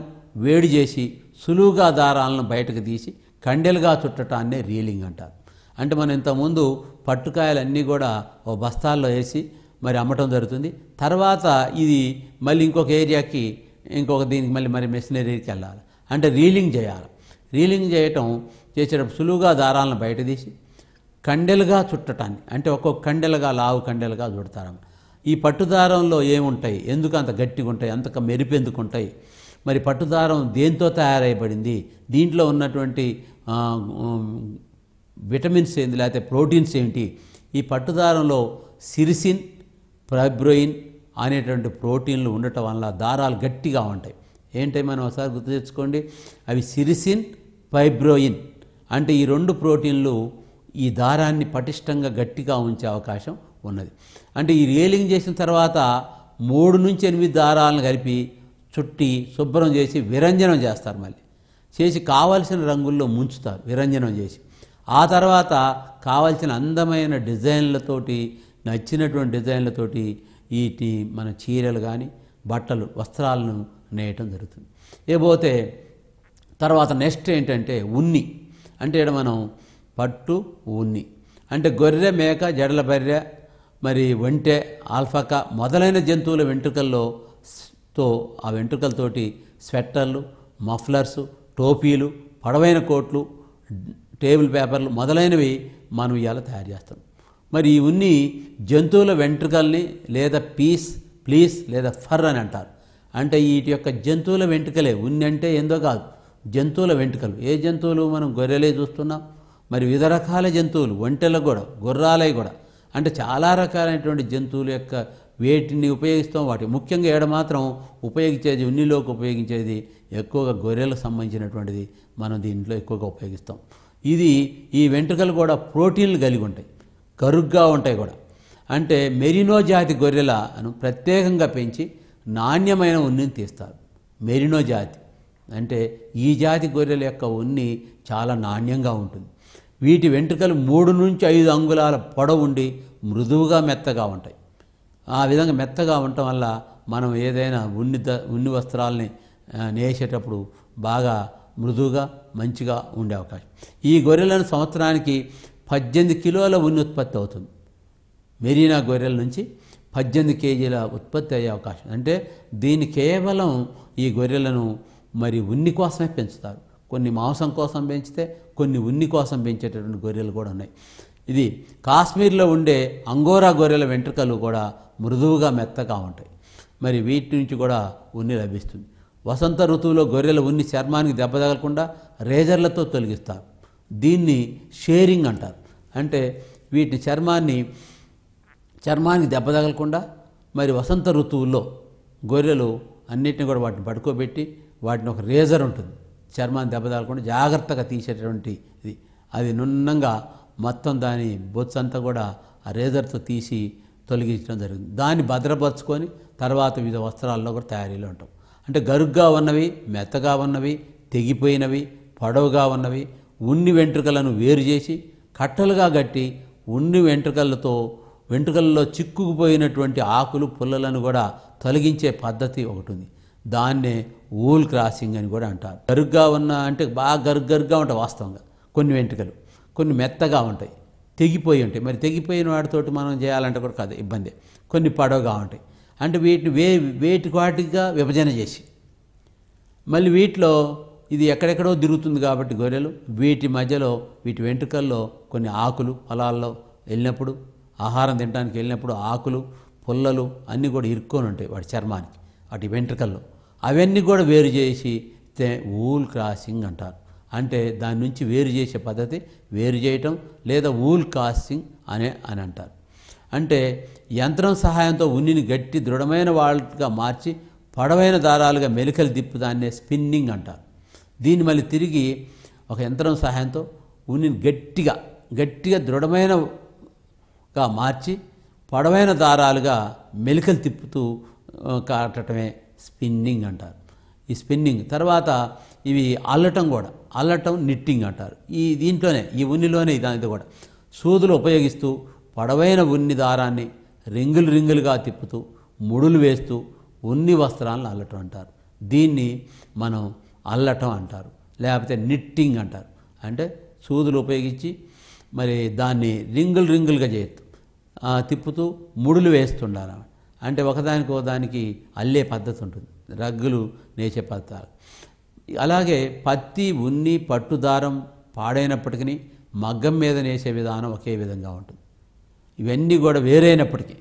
వేడి చేసి సులువుగా దారాలను బయటకు తీసి కండెలుగా చుట్టటాన్నే రీలింగ్ అంటారు అంటే మనం ఇంతకుముందు పట్టుకాయలన్నీ కూడా ఓ బస్తాల్లో వేసి మరి అమ్మటం జరుగుతుంది తర్వాత ఇది మళ్ళీ ఇంకొక ఏరియాకి ఇంకొక దీనికి మళ్ళీ మరి మెషినరీకి వెళ్ళాలి అంటే రీలింగ్ చేయాలి రీలింగ్ చేయటం చేసేటప్పుడు సులువుగా దారాలను బయట తీసి కండెలుగా చుట్టటాన్ని అంటే ఒక్కొక్క కండెలుగా లావు కండెలుగా చుడతారు ఈ పట్టుదారంలో ఏముంటాయి ఎందుకు అంత గట్టిగా ఉంటాయి అంత మెరుపు ఎందుకు ఉంటాయి మరి పట్టుదారం దేంతో తయారైబడింది దీంట్లో ఉన్నటువంటి విటమిన్స్ ఏంది లేకపోతే ప్రోటీన్స్ ఏంటి ఈ పట్టుదారంలో సిరిసిన్ ప్రబ్రోయిన్ అనేటువంటి ప్రోటీన్లు ఉండటం వల్ల దారాలు గట్టిగా ఉంటాయి ఏంటి మనం ఒకసారి గుర్తు తెచ్చుకోండి అవి సిరిసిన్ ఫైబ్రోయిన్ అంటే ఈ రెండు ప్రోటీన్లు ఈ దారాన్ని పటిష్టంగా గట్టిగా ఉంచే అవకాశం ఉన్నది అంటే ఈ రేలింగ్ చేసిన తర్వాత మూడు నుంచి ఎనిమిది దారాలను కలిపి చుట్టి శుభ్రం చేసి విరంజనం చేస్తారు మళ్ళీ చేసి కావలసిన రంగుల్లో ముంచుతారు విరంజనం చేసి ఆ తర్వాత కావలసిన అందమైన డిజైన్లతోటి నచ్చినటువంటి డిజైన్లతోటి వీటి మన చీరలు కానీ బట్టలు వస్త్రాలను నేయటం జరుగుతుంది ఏపోతే తర్వాత నెక్స్ట్ ఏంటంటే ఉన్ని అంటే ఇక్కడ మనం పట్టు ఉన్ని అంటే గొర్రె మేక జడల బర్రె మరి ఒంటె ఆల్ఫాకా మొదలైన జంతువుల వెంట్రుకల్లో తో ఆ వెంట్రుకలతోటి స్వెట్టర్లు మఫ్లర్స్ టోపీలు పొడవైన కోట్లు టేబుల్ పేపర్లు మొదలైనవి మనం ఇవాళ తయారు చేస్తాం మరి ఈ ఉన్ని జంతువుల వెంట్రుకల్ని లేదా పీస్ ప్లీస్ లేదా ఫర్ అని అంటారు అంటే వీటి యొక్క జంతువుల వెంట్రుకలే ఉన్ని అంటే ఏందో కాదు జంతువుల వెంట్రుకలు ఏ జంతువులు మనం గొర్రెలే చూస్తున్నాం మరి వివిధ రకాల జంతువులు ఒంటెలకు కూడా గుర్రాలే కూడా అంటే చాలా రకాలైనటువంటి జంతువుల యొక్క వేటిని ఉపయోగిస్తాం వాటి ముఖ్యంగా ఏడ మాత్రం ఉపయోగించేది ఉన్నిలోకి ఉపయోగించేది ఎక్కువగా గొర్రెలకు సంబంధించినటువంటిది మనం దీంట్లో ఎక్కువగా ఉపయోగిస్తాం ఇది ఈ వెంట్రుకలు కూడా ప్రోటీన్లు కలిగి ఉంటాయి కరుగ్గా ఉంటాయి కూడా అంటే మెరినో జాతి గొర్రెలను ప్రత్యేకంగా పెంచి నాణ్యమైన ఉన్నిని తీస్తారు మెరినో జాతి అంటే ఈ జాతి గొర్రెల యొక్క ఉన్ని చాలా నాణ్యంగా ఉంటుంది వీటి వెంట్రుకలు మూడు నుంచి ఐదు అంగుళాల పొడవుండి మృదువుగా మెత్తగా ఉంటాయి ఆ విధంగా మెత్తగా ఉండటం వల్ల మనం ఏదైనా ఉన్ని ఉన్ని వస్త్రాలని నేసేటప్పుడు బాగా మృదువుగా మంచిగా ఉండే అవకాశం ఈ గొర్రెలను సంవత్సరానికి పద్దెనిమిది కిలోల ఉన్ని ఉత్పత్తి అవుతుంది మెరీనా గొర్రెల నుంచి పద్దెనిమిది కేజీల ఉత్పత్తి అయ్యే అవకాశం అంటే దీన్ని కేవలం ఈ గొర్రెలను మరి ఉన్ని కోసమే పెంచుతారు కొన్ని మాంసం కోసం పెంచితే కొన్ని ఉన్ని కోసం పెంచేటటువంటి గొర్రెలు కూడా ఉన్నాయి ఇది కాశ్మీర్లో ఉండే అంగోరా గొర్రెల వెంట్రుకలు కూడా మృదువుగా మెత్తగా ఉంటాయి మరి వీటి నుంచి కూడా ఉన్ని లభిస్తుంది వసంత ఋతువులో గొర్రెల ఉన్ని చర్మానికి దెబ్బ తగలకుండా రేజర్లతో తొలగిస్తారు దీన్ని షేరింగ్ అంటారు అంటే వీటి చర్మాన్ని చర్మానికి దెబ్బ తగలకుండా మరి వసంత ఋతువుల్లో గొర్రెలు అన్నిటిని కూడా వాటిని పడుకోబెట్టి వాటిని ఒక రేజర్ ఉంటుంది చర్మాన్ని దెబ్బ తగలకుండా జాగ్రత్తగా తీసేటువంటి ఇది అది నున్నంగా మొత్తం దాని బొత్సంతా కూడా ఆ రేజర్తో తీసి తొలగించడం జరిగింది దాన్ని భద్రపరచుకొని తర్వాత వివిధ వస్త్రాల్లో కూడా తయారీలో ఉంటాం అంటే గరుగ్గా ఉన్నవి మెత్తగా ఉన్నవి తెగిపోయినవి పొడవుగా ఉన్నవి ఉన్ని వెంట్రుకలను వేరు చేసి కట్టలుగా గట్టి ఉన్ని వెంట్రుకలతో వెంట్రుకల్లో చిక్కుకుపోయినటువంటి ఆకులు పుల్లలను కూడా తొలగించే పద్ధతి ఒకటి ఉంది దాన్నే ఊల్ క్రాసింగ్ అని కూడా అంటారు గరుగ్గా ఉన్న అంటే బాగా గరుగ్గరుగ్గా ఉంటాయి వాస్తవంగా కొన్ని వెంట్రుకలు కొన్ని మెత్తగా ఉంటాయి తెగిపోయి ఉంటాయి మరి తెగిపోయిన వాటితో మనం చేయాలంటే కూడా కాదు ఇబ్బంది కొన్ని పడవగా ఉంటాయి అంటే వీటిని వే వేటి వాటిగా విభజన చేసి మళ్ళీ వీటిలో ఇది ఎక్కడెక్కడో తిరుగుతుంది కాబట్టి గొర్రెలు వీటి మధ్యలో వీటి వెంట్రుకల్లో కొన్ని ఆకులు పొలాల్లో వెళ్ళినప్పుడు ఆహారం తినడానికి వెళ్ళినప్పుడు ఆకులు పుల్లలు అన్నీ కూడా ఇరుక్కొని ఉంటాయి వాటి చర్మానికి వాటి వెంట్రుకల్లో అవన్నీ కూడా వేరు చేసి ఊల్ క్రాసింగ్ అంటారు అంటే దాని నుంచి వేరు చేసే పద్ధతి వేరు చేయటం లేదా ఊల్ కాస్టింగ్ అనే అని అంటారు అంటే యంత్రం సహాయంతో ఉన్నిని గట్టి దృఢమైన వాళ్ళగా మార్చి పొడవైన దారాలుగా మెలికలు దిప్పు దాన్నే స్పిన్నింగ్ అంటారు దీన్ని మళ్ళీ తిరిగి ఒక యంత్రం సహాయంతో ఉన్నిని గట్టిగా గట్టిగా దృఢమైనగా మార్చి పొడవైన దారాలుగా మెలికలు తిప్పుతూ కాటమే స్పిన్నింగ్ అంటారు ఈ స్పిన్నింగ్ తర్వాత ఇవి అల్లటం కూడా అల్లటం నిట్టింగ్ అంటారు ఈ దీంట్లోనే ఈ ఉన్నిలోనే దానితో కూడా సూదులు ఉపయోగిస్తూ పొడవైన ఉన్ని దారాన్ని రింగులు రింగులుగా తిప్పుతూ ముడులు వేస్తూ ఉన్ని వస్త్రాలను అల్లటం అంటారు దీన్ని మనం అల్లటం అంటారు లేకపోతే నిట్టింగ్ అంటారు అంటే సూదులు ఉపయోగించి మరి దాన్ని రింగులు రింగులుగా చేయొచ్చు తిప్పుతూ ముడులు వేస్తుండాలి అంటే ఒకదానికో దానికి అల్లే పద్ధతి ఉంటుంది రగ్గులు నేసే పద్ధతి అలాగే పత్తి ఉన్ని పట్టుదారం పాడైనప్పటికీ మగ్గం మీద నేసే విధానం ఒకే విధంగా ఉంటుంది ఇవన్నీ కూడా వేరైనప్పటికీ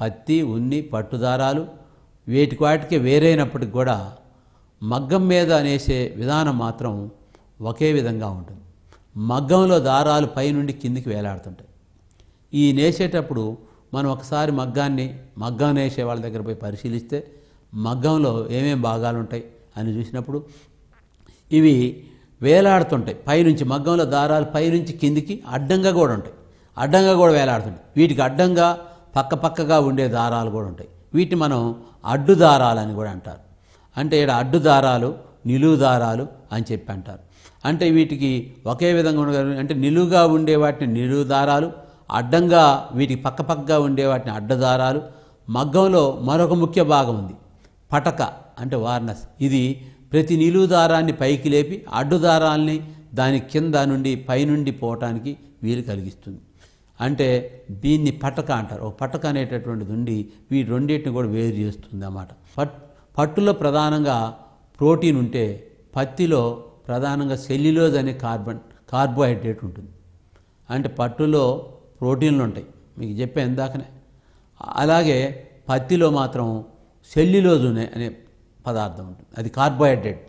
పత్తి ఉన్ని పట్టుదారాలు వేటి వాటికి వేరైనప్పటికి కూడా మగ్గం మీద అనేసే విధానం మాత్రం ఒకే విధంగా ఉంటుంది మగ్గంలో దారాలు పైనుండి కిందికి వేలాడుతుంటాయి ఈ నేసేటప్పుడు మనం ఒకసారి మగ్గాన్ని మగ్గం నేసే వాళ్ళ దగ్గర పోయి పరిశీలిస్తే మగ్గంలో ఏమేమి భాగాలు ఉంటాయి అని చూసినప్పుడు ఇవి వేలాడుతుంటాయి పైనుంచి మగ్గంలో దారాలు పైనుంచి కిందికి అడ్డంగా కూడా ఉంటాయి అడ్డంగా కూడా వేలాడుతుంటాయి వీటికి అడ్డంగా పక్క పక్కగా ఉండే దారాలు కూడా ఉంటాయి వీటిని మనం అడ్డు దారాలని కూడా అంటారు అంటే ఇక్కడ అడ్డు దారాలు నిలువు దారాలు అని చెప్పి అంటారు అంటే వీటికి ఒకే విధంగా ఉండగలి అంటే నిలువుగా ఉండే వాటిని నిలువు దారాలు అడ్డంగా వీటికి పక్కపక్కగా ఉండే వాటిని అడ్డదారాలు మగ్గంలో మరొక ముఖ్య భాగం ఉంది పటక అంటే వార్నస్ ఇది ప్రతి నిలువుదారాన్ని పైకి లేపి అడ్డుదారాల్ని దాని కింద నుండి పైనుండి పోవటానికి వీలు కలిగిస్తుంది అంటే దీన్ని పట్టక అంటారు ఒక పట్టక అనేటటువంటిది ఉండి వీ రెండింటిని కూడా వేరు చేస్తుంది అన్నమాట పట్ పట్టులో ప్రధానంగా ప్రోటీన్ ఉంటే పత్తిలో ప్రధానంగా సెల్యులోజ్ అనే కార్బన్ కార్బోహైడ్రేట్ ఉంటుంది అంటే పట్టులో ప్రోటీన్లు ఉంటాయి మీకు చెప్పే ఇందాకనే అలాగే పత్తిలో మాత్రం సెల్యులోజ్ అనే పదార్థం ఉంటుంది అది కార్బోహైడ్రేట్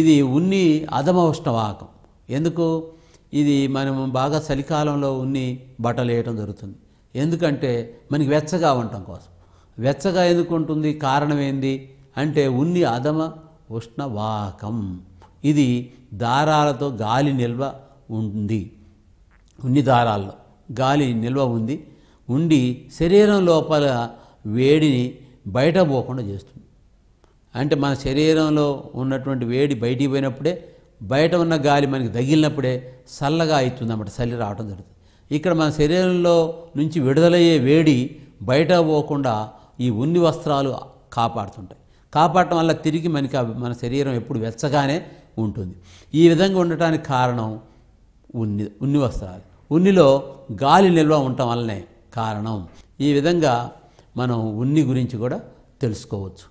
ఇది ఉన్ని అధమ ఉష్ణవాహకం ఎందుకు ఇది మనము బాగా చలికాలంలో ఉన్ని బట్టలు వేయటం జరుగుతుంది ఎందుకంటే మనకి వెచ్చగా ఉండటం కోసం వెచ్చగా ఎందుకు ఉంటుంది కారణం ఏంది అంటే ఉన్ని అధమ ఉష్ణవాహకం ఇది దారాలతో గాలి నిల్వ ఉంది ఉన్ని దారాల్లో గాలి నిల్వ ఉంది ఉండి శరీరం లోపల వేడిని బయట పోకుండా చేస్తుంది అంటే మన శరీరంలో ఉన్నటువంటి వేడి బయటికి పోయినప్పుడే బయట ఉన్న గాలి మనకి తగిలినప్పుడే చల్లగా అవుతుంది అన్నమాట చలి రావడం జరుగుతుంది ఇక్కడ మన శరీరంలో నుంచి విడుదలయ్యే వేడి బయట పోకుండా ఈ ఉన్ని వస్త్రాలు కాపాడుతుంటాయి కాపాడటం వల్ల తిరిగి మనకి మన శరీరం ఎప్పుడు వెచ్చగానే ఉంటుంది ఈ విధంగా ఉండటానికి కారణం ఉన్ని ఉన్ని వస్త్రాలు ఉన్నిలో గాలి నిల్వ ఉండటం వల్లనే కారణం ఈ విధంగా మనం ఉన్ని గురించి కూడా తెలుసుకోవచ్చు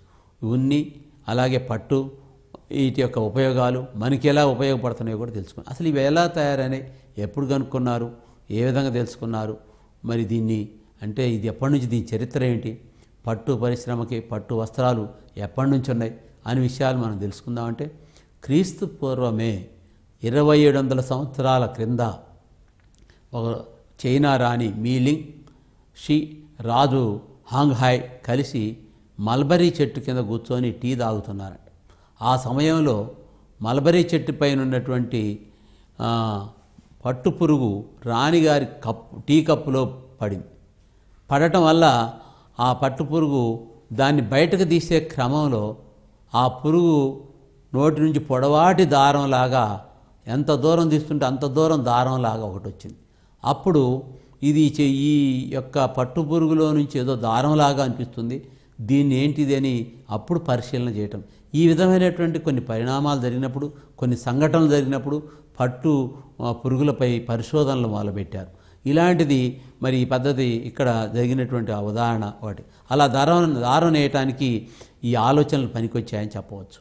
ఉన్ని అలాగే పట్టు వీటి యొక్క ఉపయోగాలు మనకి ఎలా ఉపయోగపడుతున్నాయో కూడా తెలుసుకున్నాం అసలు ఇవి ఎలా తయారని ఎప్పుడు కనుక్కున్నారు ఏ విధంగా తెలుసుకున్నారు మరి దీన్ని అంటే ఇది ఎప్పటి నుంచి దీని చరిత్ర ఏంటి పట్టు పరిశ్రమకి పట్టు వస్త్రాలు ఎప్పటి నుంచి ఉన్నాయి అనే విషయాలు మనం తెలుసుకుందామంటే క్రీస్తు పూర్వమే ఇరవై ఏడు వందల సంవత్సరాల క్రింద ఒక చైనా రాణి మీలింగ్ షీ రాజు హాంగ్హాయ్ కలిసి మల్బరీ చెట్టు కింద కూర్చొని టీ తాగుతున్నారంట ఆ సమయంలో మల్బరీ చెట్టు పైన ఉన్నటువంటి పట్టు పురుగు రాణిగారి కప్పు టీ కప్పులో పడింది పడటం వల్ల ఆ పట్టు పురుగు దాన్ని బయటకు తీసే క్రమంలో ఆ పురుగు నోటి నుంచి పొడవాటి దారంలాగా ఎంత దూరం తీస్తుంటే అంత దూరం దారంలాగా ఒకటి వచ్చింది అప్పుడు ఇది ఈ యొక్క పట్టు పురుగులో నుంచి ఏదో దారంలాగా అనిపిస్తుంది దీన్ని ఏంటిది అని అప్పుడు పరిశీలన చేయటం ఈ విధమైనటువంటి కొన్ని పరిణామాలు జరిగినప్పుడు కొన్ని సంఘటనలు జరిగినప్పుడు పట్టు పురుగులపై పరిశోధనలు మొదలుపెట్టారు ఇలాంటిది మరి ఈ పద్ధతి ఇక్కడ జరిగినటువంటి ఆ ఉదాహరణ ఒకటి అలా దారం దారం వేయటానికి ఈ ఆలోచనలు పనికొచ్చాయని చెప్పవచ్చు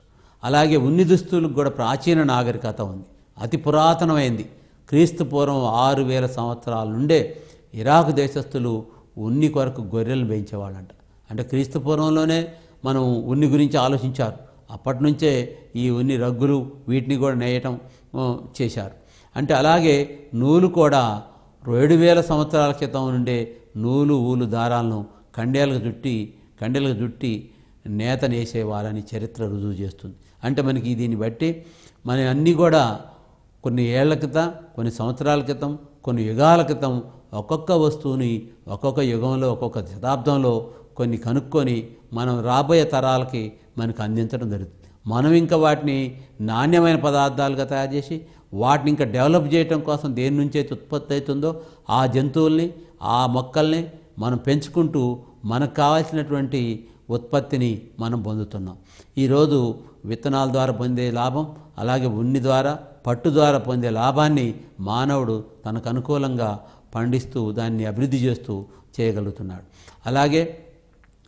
అలాగే ఉన్ని దుస్తులకు కూడా ప్రాచీన నాగరికత ఉంది అతి పురాతనమైంది క్రీస్తు పూర్వం ఆరు వేల సంవత్సరాల నుండే ఇరాక్ దేశస్థులు ఉన్ని కొరకు గొర్రెలు పెంచేవాళ్ళంట అంటే క్రీస్తు పూర్వంలోనే మనం ఉన్ని గురించి ఆలోచించారు అప్పటి నుంచే ఈ ఉన్ని రగ్గులు వీటిని కూడా నేయటం చేశారు అంటే అలాగే నూలు కూడా ఏడు వేల సంవత్సరాల క్రితం నుండే నూలు ఊలు దారాలను కండేలకు చుట్టి కండేలకు చుట్టి నేత నేసేవారని చరిత్ర రుజువు చేస్తుంది అంటే మనకి దీన్ని బట్టి మన అన్నీ కూడా కొన్ని ఏళ్ల క్రితం కొన్ని సంవత్సరాల క్రితం కొన్ని యుగాల క్రితం ఒక్కొక్క వస్తువుని ఒక్కొక్క యుగంలో ఒక్కొక్క శతాబ్దంలో కొన్ని కనుక్కొని మనం రాబోయే తరాలకి మనకు అందించడం జరుగుతుంది మనం ఇంకా వాటిని నాణ్యమైన పదార్థాలుగా తయారు చేసి వాటిని ఇంకా డెవలప్ చేయటం కోసం దేని నుంచి అయితే ఉత్పత్తి అవుతుందో ఆ జంతువుల్ని ఆ మొక్కల్ని మనం పెంచుకుంటూ మనకు కావాల్సినటువంటి ఉత్పత్తిని మనం పొందుతున్నాం ఈరోజు విత్తనాల ద్వారా పొందే లాభం అలాగే ఉన్ని ద్వారా పట్టు ద్వారా పొందే లాభాన్ని మానవుడు తనకు అనుకూలంగా పండిస్తూ దాన్ని అభివృద్ధి చేస్తూ చేయగలుగుతున్నాడు అలాగే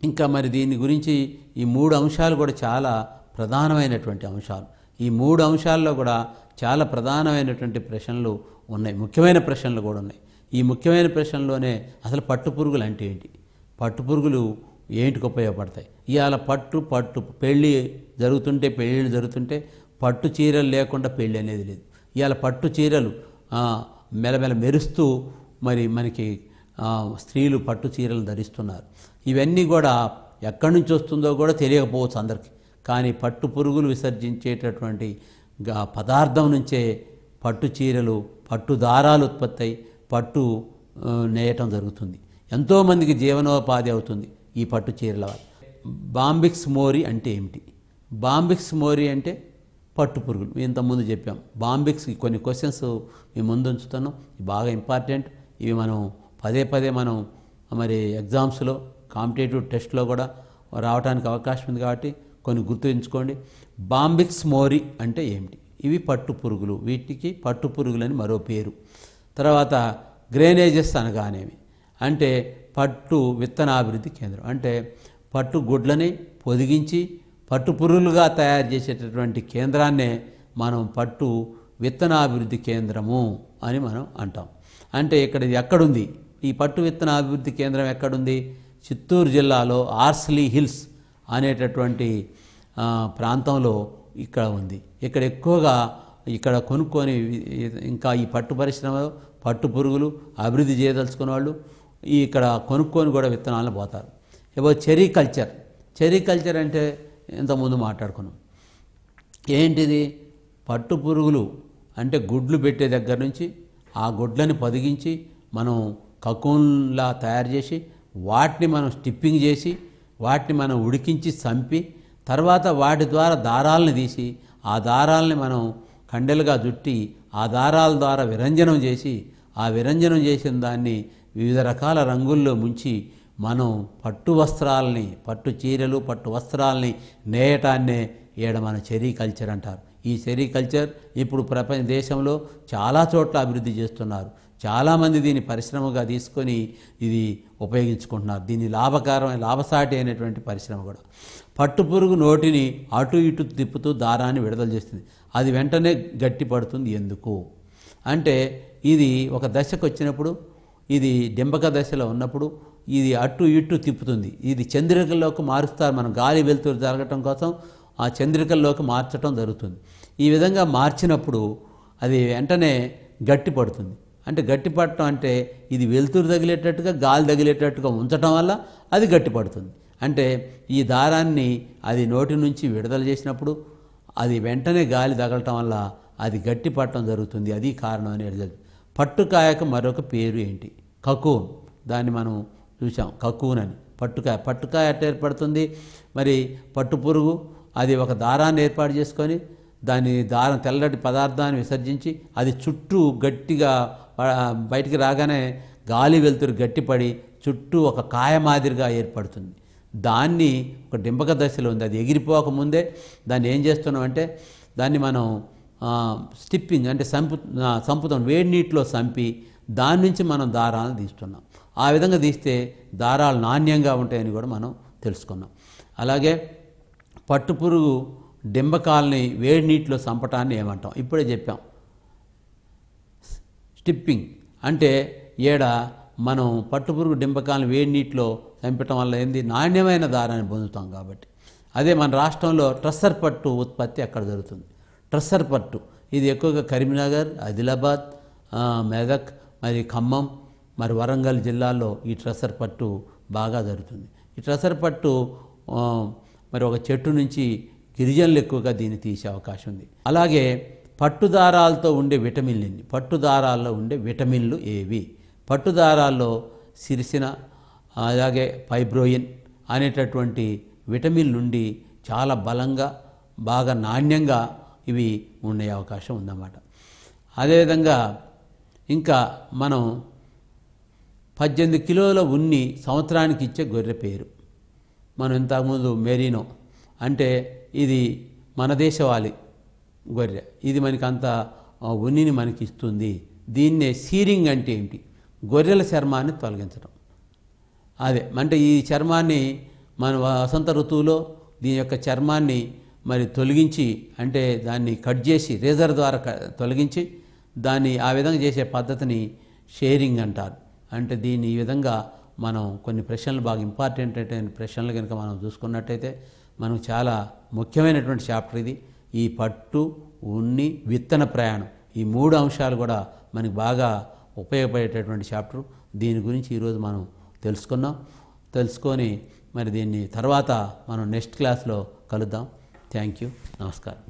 ఇంకా మరి దీని గురించి ఈ మూడు అంశాలు కూడా చాలా ప్రధానమైనటువంటి అంశాలు ఈ మూడు అంశాల్లో కూడా చాలా ప్రధానమైనటువంటి ప్రశ్నలు ఉన్నాయి ముఖ్యమైన ప్రశ్నలు కూడా ఉన్నాయి ఈ ముఖ్యమైన ప్రశ్నల్లోనే అసలు పట్టుపురుగులు అంటే ఏంటి పట్టుపురుగులు ఏంటికి ఉపయోగపడతాయి ఇవాళ పట్టు పట్టు పెళ్ళి జరుగుతుంటే పెళ్ళిళ్ళు జరుగుతుంటే పట్టు చీరలు లేకుండా పెళ్ళి అనేది లేదు ఇవాళ పట్టు చీరలు మెలమెల మెరుస్తూ మరి మనకి స్త్రీలు పట్టు చీరలు ధరిస్తున్నారు ఇవన్నీ కూడా ఎక్కడి నుంచి వస్తుందో కూడా తెలియకపోవచ్చు అందరికీ కానీ పట్టు పురుగులు విసర్జించేటటువంటి పదార్థం నుంచే పట్టు చీరలు పట్టు దారాలు ఉత్పత్తి అయి పట్టు నేయటం జరుగుతుంది ఎంతోమందికి జీవనోపాధి అవుతుంది ఈ పట్టు చీరల బాంబిక్స్ మోరీ అంటే ఏమిటి బాంబిక్స్ మోరీ అంటే పట్టు పురుగులు ఇంతకుముందు చెప్పాం బాంబిక్స్ కొన్ని క్వశ్చన్స్ మేము ముందు ఉంచుతున్నాం బాగా ఇంపార్టెంట్ ఇవి మనం పదే పదే మనం మరి ఎగ్జామ్స్లో కాంపిటేటివ్ టెస్ట్లో కూడా రావడానికి అవకాశం ఉంది కాబట్టి కొన్ని గుర్తుంచుకోండి బాంబిక్స్ మోరి అంటే ఏమిటి ఇవి పట్టు పురుగులు వీటికి పట్టు పురుగులు అని మరో పేరు తర్వాత గ్రేనేజెస్ అనగానేవి అంటే పట్టు విత్తనాభివృద్ధి కేంద్రం అంటే పట్టు గుడ్లని పొదిగించి పట్టు పురుగులుగా తయారు చేసేటటువంటి కేంద్రాన్నే మనం పట్టు విత్తనాభివృద్ధి కేంద్రము అని మనం అంటాం అంటే ఇక్కడ ఎక్కడుంది ఈ పట్టు విత్తనాభివృద్ధి కేంద్రం ఎక్కడుంది చిత్తూరు జిల్లాలో ఆర్స్లీ హిల్స్ అనేటటువంటి ప్రాంతంలో ఇక్కడ ఉంది ఇక్కడ ఎక్కువగా ఇక్కడ కొనుక్కొని ఇంకా ఈ పట్టు పరిశ్రమ పట్టు పురుగులు అభివృద్ధి చేయదలుచుకున్న వాళ్ళు ఈ ఇక్కడ కొనుక్కొని కూడా విత్తనాలను పోతారు ఇవో చెరీ కల్చర్ చెరీ కల్చర్ అంటే ఇంతకుముందు మాట్లాడుకున్నాం ఏంటిది పట్టు పురుగులు అంటే గుడ్లు పెట్టే దగ్గర నుంచి ఆ గుడ్లని పొదిగించి మనం కకూన్లా తయారు చేసి వాటిని మనం స్టిప్పింగ్ చేసి వాటిని మనం ఉడికించి చంపి తర్వాత వాటి ద్వారా దారాలను తీసి ఆ దారాలని మనం కండెలుగా జుట్టి ఆ దారాల ద్వారా విరంజనం చేసి ఆ విరంజనం చేసిన దాన్ని వివిధ రకాల రంగుల్లో ముంచి మనం పట్టు వస్త్రాలని పట్టు చీరలు పట్టు వస్త్రాలని నేయటాన్నే ఈడ మన చెరీ కల్చర్ అంటారు ఈ సెరికల్చర్ ఇప్పుడు ప్రపంచ దేశంలో చాలా చోట్ల అభివృద్ధి చేస్తున్నారు చాలామంది దీన్ని పరిశ్రమగా తీసుకొని ఇది ఉపయోగించుకుంటున్నారు దీన్ని లాభకరమైన లాభసాటి అయినటువంటి పరిశ్రమ కూడా పట్టుపురుగు నోటిని అటు ఇటు తిప్పుతూ దారాన్ని విడుదల చేస్తుంది అది వెంటనే గట్టి పడుతుంది ఎందుకు అంటే ఇది ఒక దశకు వచ్చినప్పుడు ఇది డింబక దశలో ఉన్నప్పుడు ఇది అటు ఇటు తిప్పుతుంది ఇది చంద్రికల్లోకి మారుస్తారు మనం గాలి వెలుతురు జరగటం కోసం ఆ చంద్రికల్లోకి మార్చడం జరుగుతుంది ఈ విధంగా మార్చినప్పుడు అది వెంటనే గట్టి పడుతుంది అంటే గట్టిపడటం అంటే ఇది వెలుతురు తగిలేటట్టుగా గాలి తగిలేటట్టుగా ఉంచటం వల్ల అది గట్టిపడుతుంది అంటే ఈ దారాన్ని అది నోటి నుంచి విడుదల చేసినప్పుడు అది వెంటనే గాలి తగలటం వల్ల అది గట్టి పట్టడం జరుగుతుంది అది కారణం అనేది పట్టుకాయకు మరొక పేరు ఏంటి కకూన్ దాన్ని మనం చూసాం కకూన్ అని పట్టుకాయ పట్టుకాయ అట్ట ఏర్పడుతుంది మరి పట్టు పురుగు అది ఒక దారాన్ని ఏర్పాటు చేసుకొని దాని దారం తెల్లటి పదార్థాన్ని విసర్జించి అది చుట్టూ గట్టిగా బయటికి రాగానే గాలి వెలుతురు గట్టిపడి చుట్టూ ఒక కాయ మాదిరిగా ఏర్పడుతుంది దాన్ని ఒక డింబక దశలో ఉంది అది ఎగిరిపోక ముందే దాన్ని ఏం చేస్తున్నామంటే దాన్ని మనం స్టిప్పింగ్ అంటే సంపు సంపుతాం వేడి నీటిలో సంపి దాని నుంచి మనం దారాలను తీస్తున్నాం ఆ విధంగా తీస్తే దారాలు నాణ్యంగా ఉంటాయని కూడా మనం తెలుసుకున్నాం అలాగే పట్టుపురుగు డింబకాలని వేడి నీటిలో సంపటాన్ని ఏమంటాం ఇప్పుడే చెప్పాం టిప్పింగ్ అంటే ఏడ మనం పట్టుపురుగు డింపకాలను వేడి నీటిలో చంపటం వల్ల ఏంది నాణ్యమైన దారాన్ని పొందుతాం కాబట్టి అదే మన రాష్ట్రంలో ట్రస్సర్ పట్టు ఉత్పత్తి అక్కడ జరుగుతుంది ట్రస్సర్ పట్టు ఇది ఎక్కువగా కరీంనగర్ ఆదిలాబాద్ మెదక్ మరి ఖమ్మం మరి వరంగల్ జిల్లాల్లో ఈ ట్రస్సర్ పట్టు బాగా జరుగుతుంది ఈ ట్రస్సర్ పట్టు మరి ఒక చెట్టు నుంచి గిరిజనులు ఎక్కువగా దీన్ని తీసే అవకాశం ఉంది అలాగే పట్టుదారాలతో ఉండే విటమిన్లు పట్టుదారాల్లో ఉండే విటమిన్లు ఏవి పట్టుదారాల్లో సిరిసిన అలాగే ఫైబ్రోయిన్ అనేటటువంటి విటమిన్ నుండి చాలా బలంగా బాగా నాణ్యంగా ఇవి ఉండే అవకాశం ఉందన్నమాట అదేవిధంగా ఇంకా మనం పద్దెనిమిది కిలోల ఉన్ని సంవత్సరానికి ఇచ్చే గొర్రె పేరు మనం ఇంతకుముందు మెరీనో అంటే ఇది మన దేశవాలి గొర్రె ఇది మనకి అంత ఉన్నిని మనకి ఇస్తుంది దీన్నే సీరింగ్ అంటే ఏంటి గొర్రెల చర్మాన్ని తొలగించడం అదే అంటే ఈ చర్మాన్ని మన వసంత ఋతువులో దీని యొక్క చర్మాన్ని మరి తొలగించి అంటే దాన్ని కట్ చేసి రేజర్ ద్వారా తొలగించి దాన్ని ఆ విధంగా చేసే పద్ధతిని షేరింగ్ అంటారు అంటే దీన్ని ఈ విధంగా మనం కొన్ని ప్రశ్నలు బాగా ఇంపార్టెంట్ అయిన ప్రశ్నలు కనుక మనం చూసుకున్నట్టయితే మనకు చాలా ముఖ్యమైనటువంటి చాప్టర్ ఇది ఈ పట్టు ఉన్ని విత్తన ప్రయాణం ఈ మూడు అంశాలు కూడా మనకి బాగా ఉపయోగపడేటటువంటి చాప్టర్ దీని గురించి ఈరోజు మనం తెలుసుకున్నాం తెలుసుకొని మరి దీన్ని తర్వాత మనం నెక్స్ట్ క్లాస్లో కలుద్దాం థ్యాంక్ యూ నమస్కారం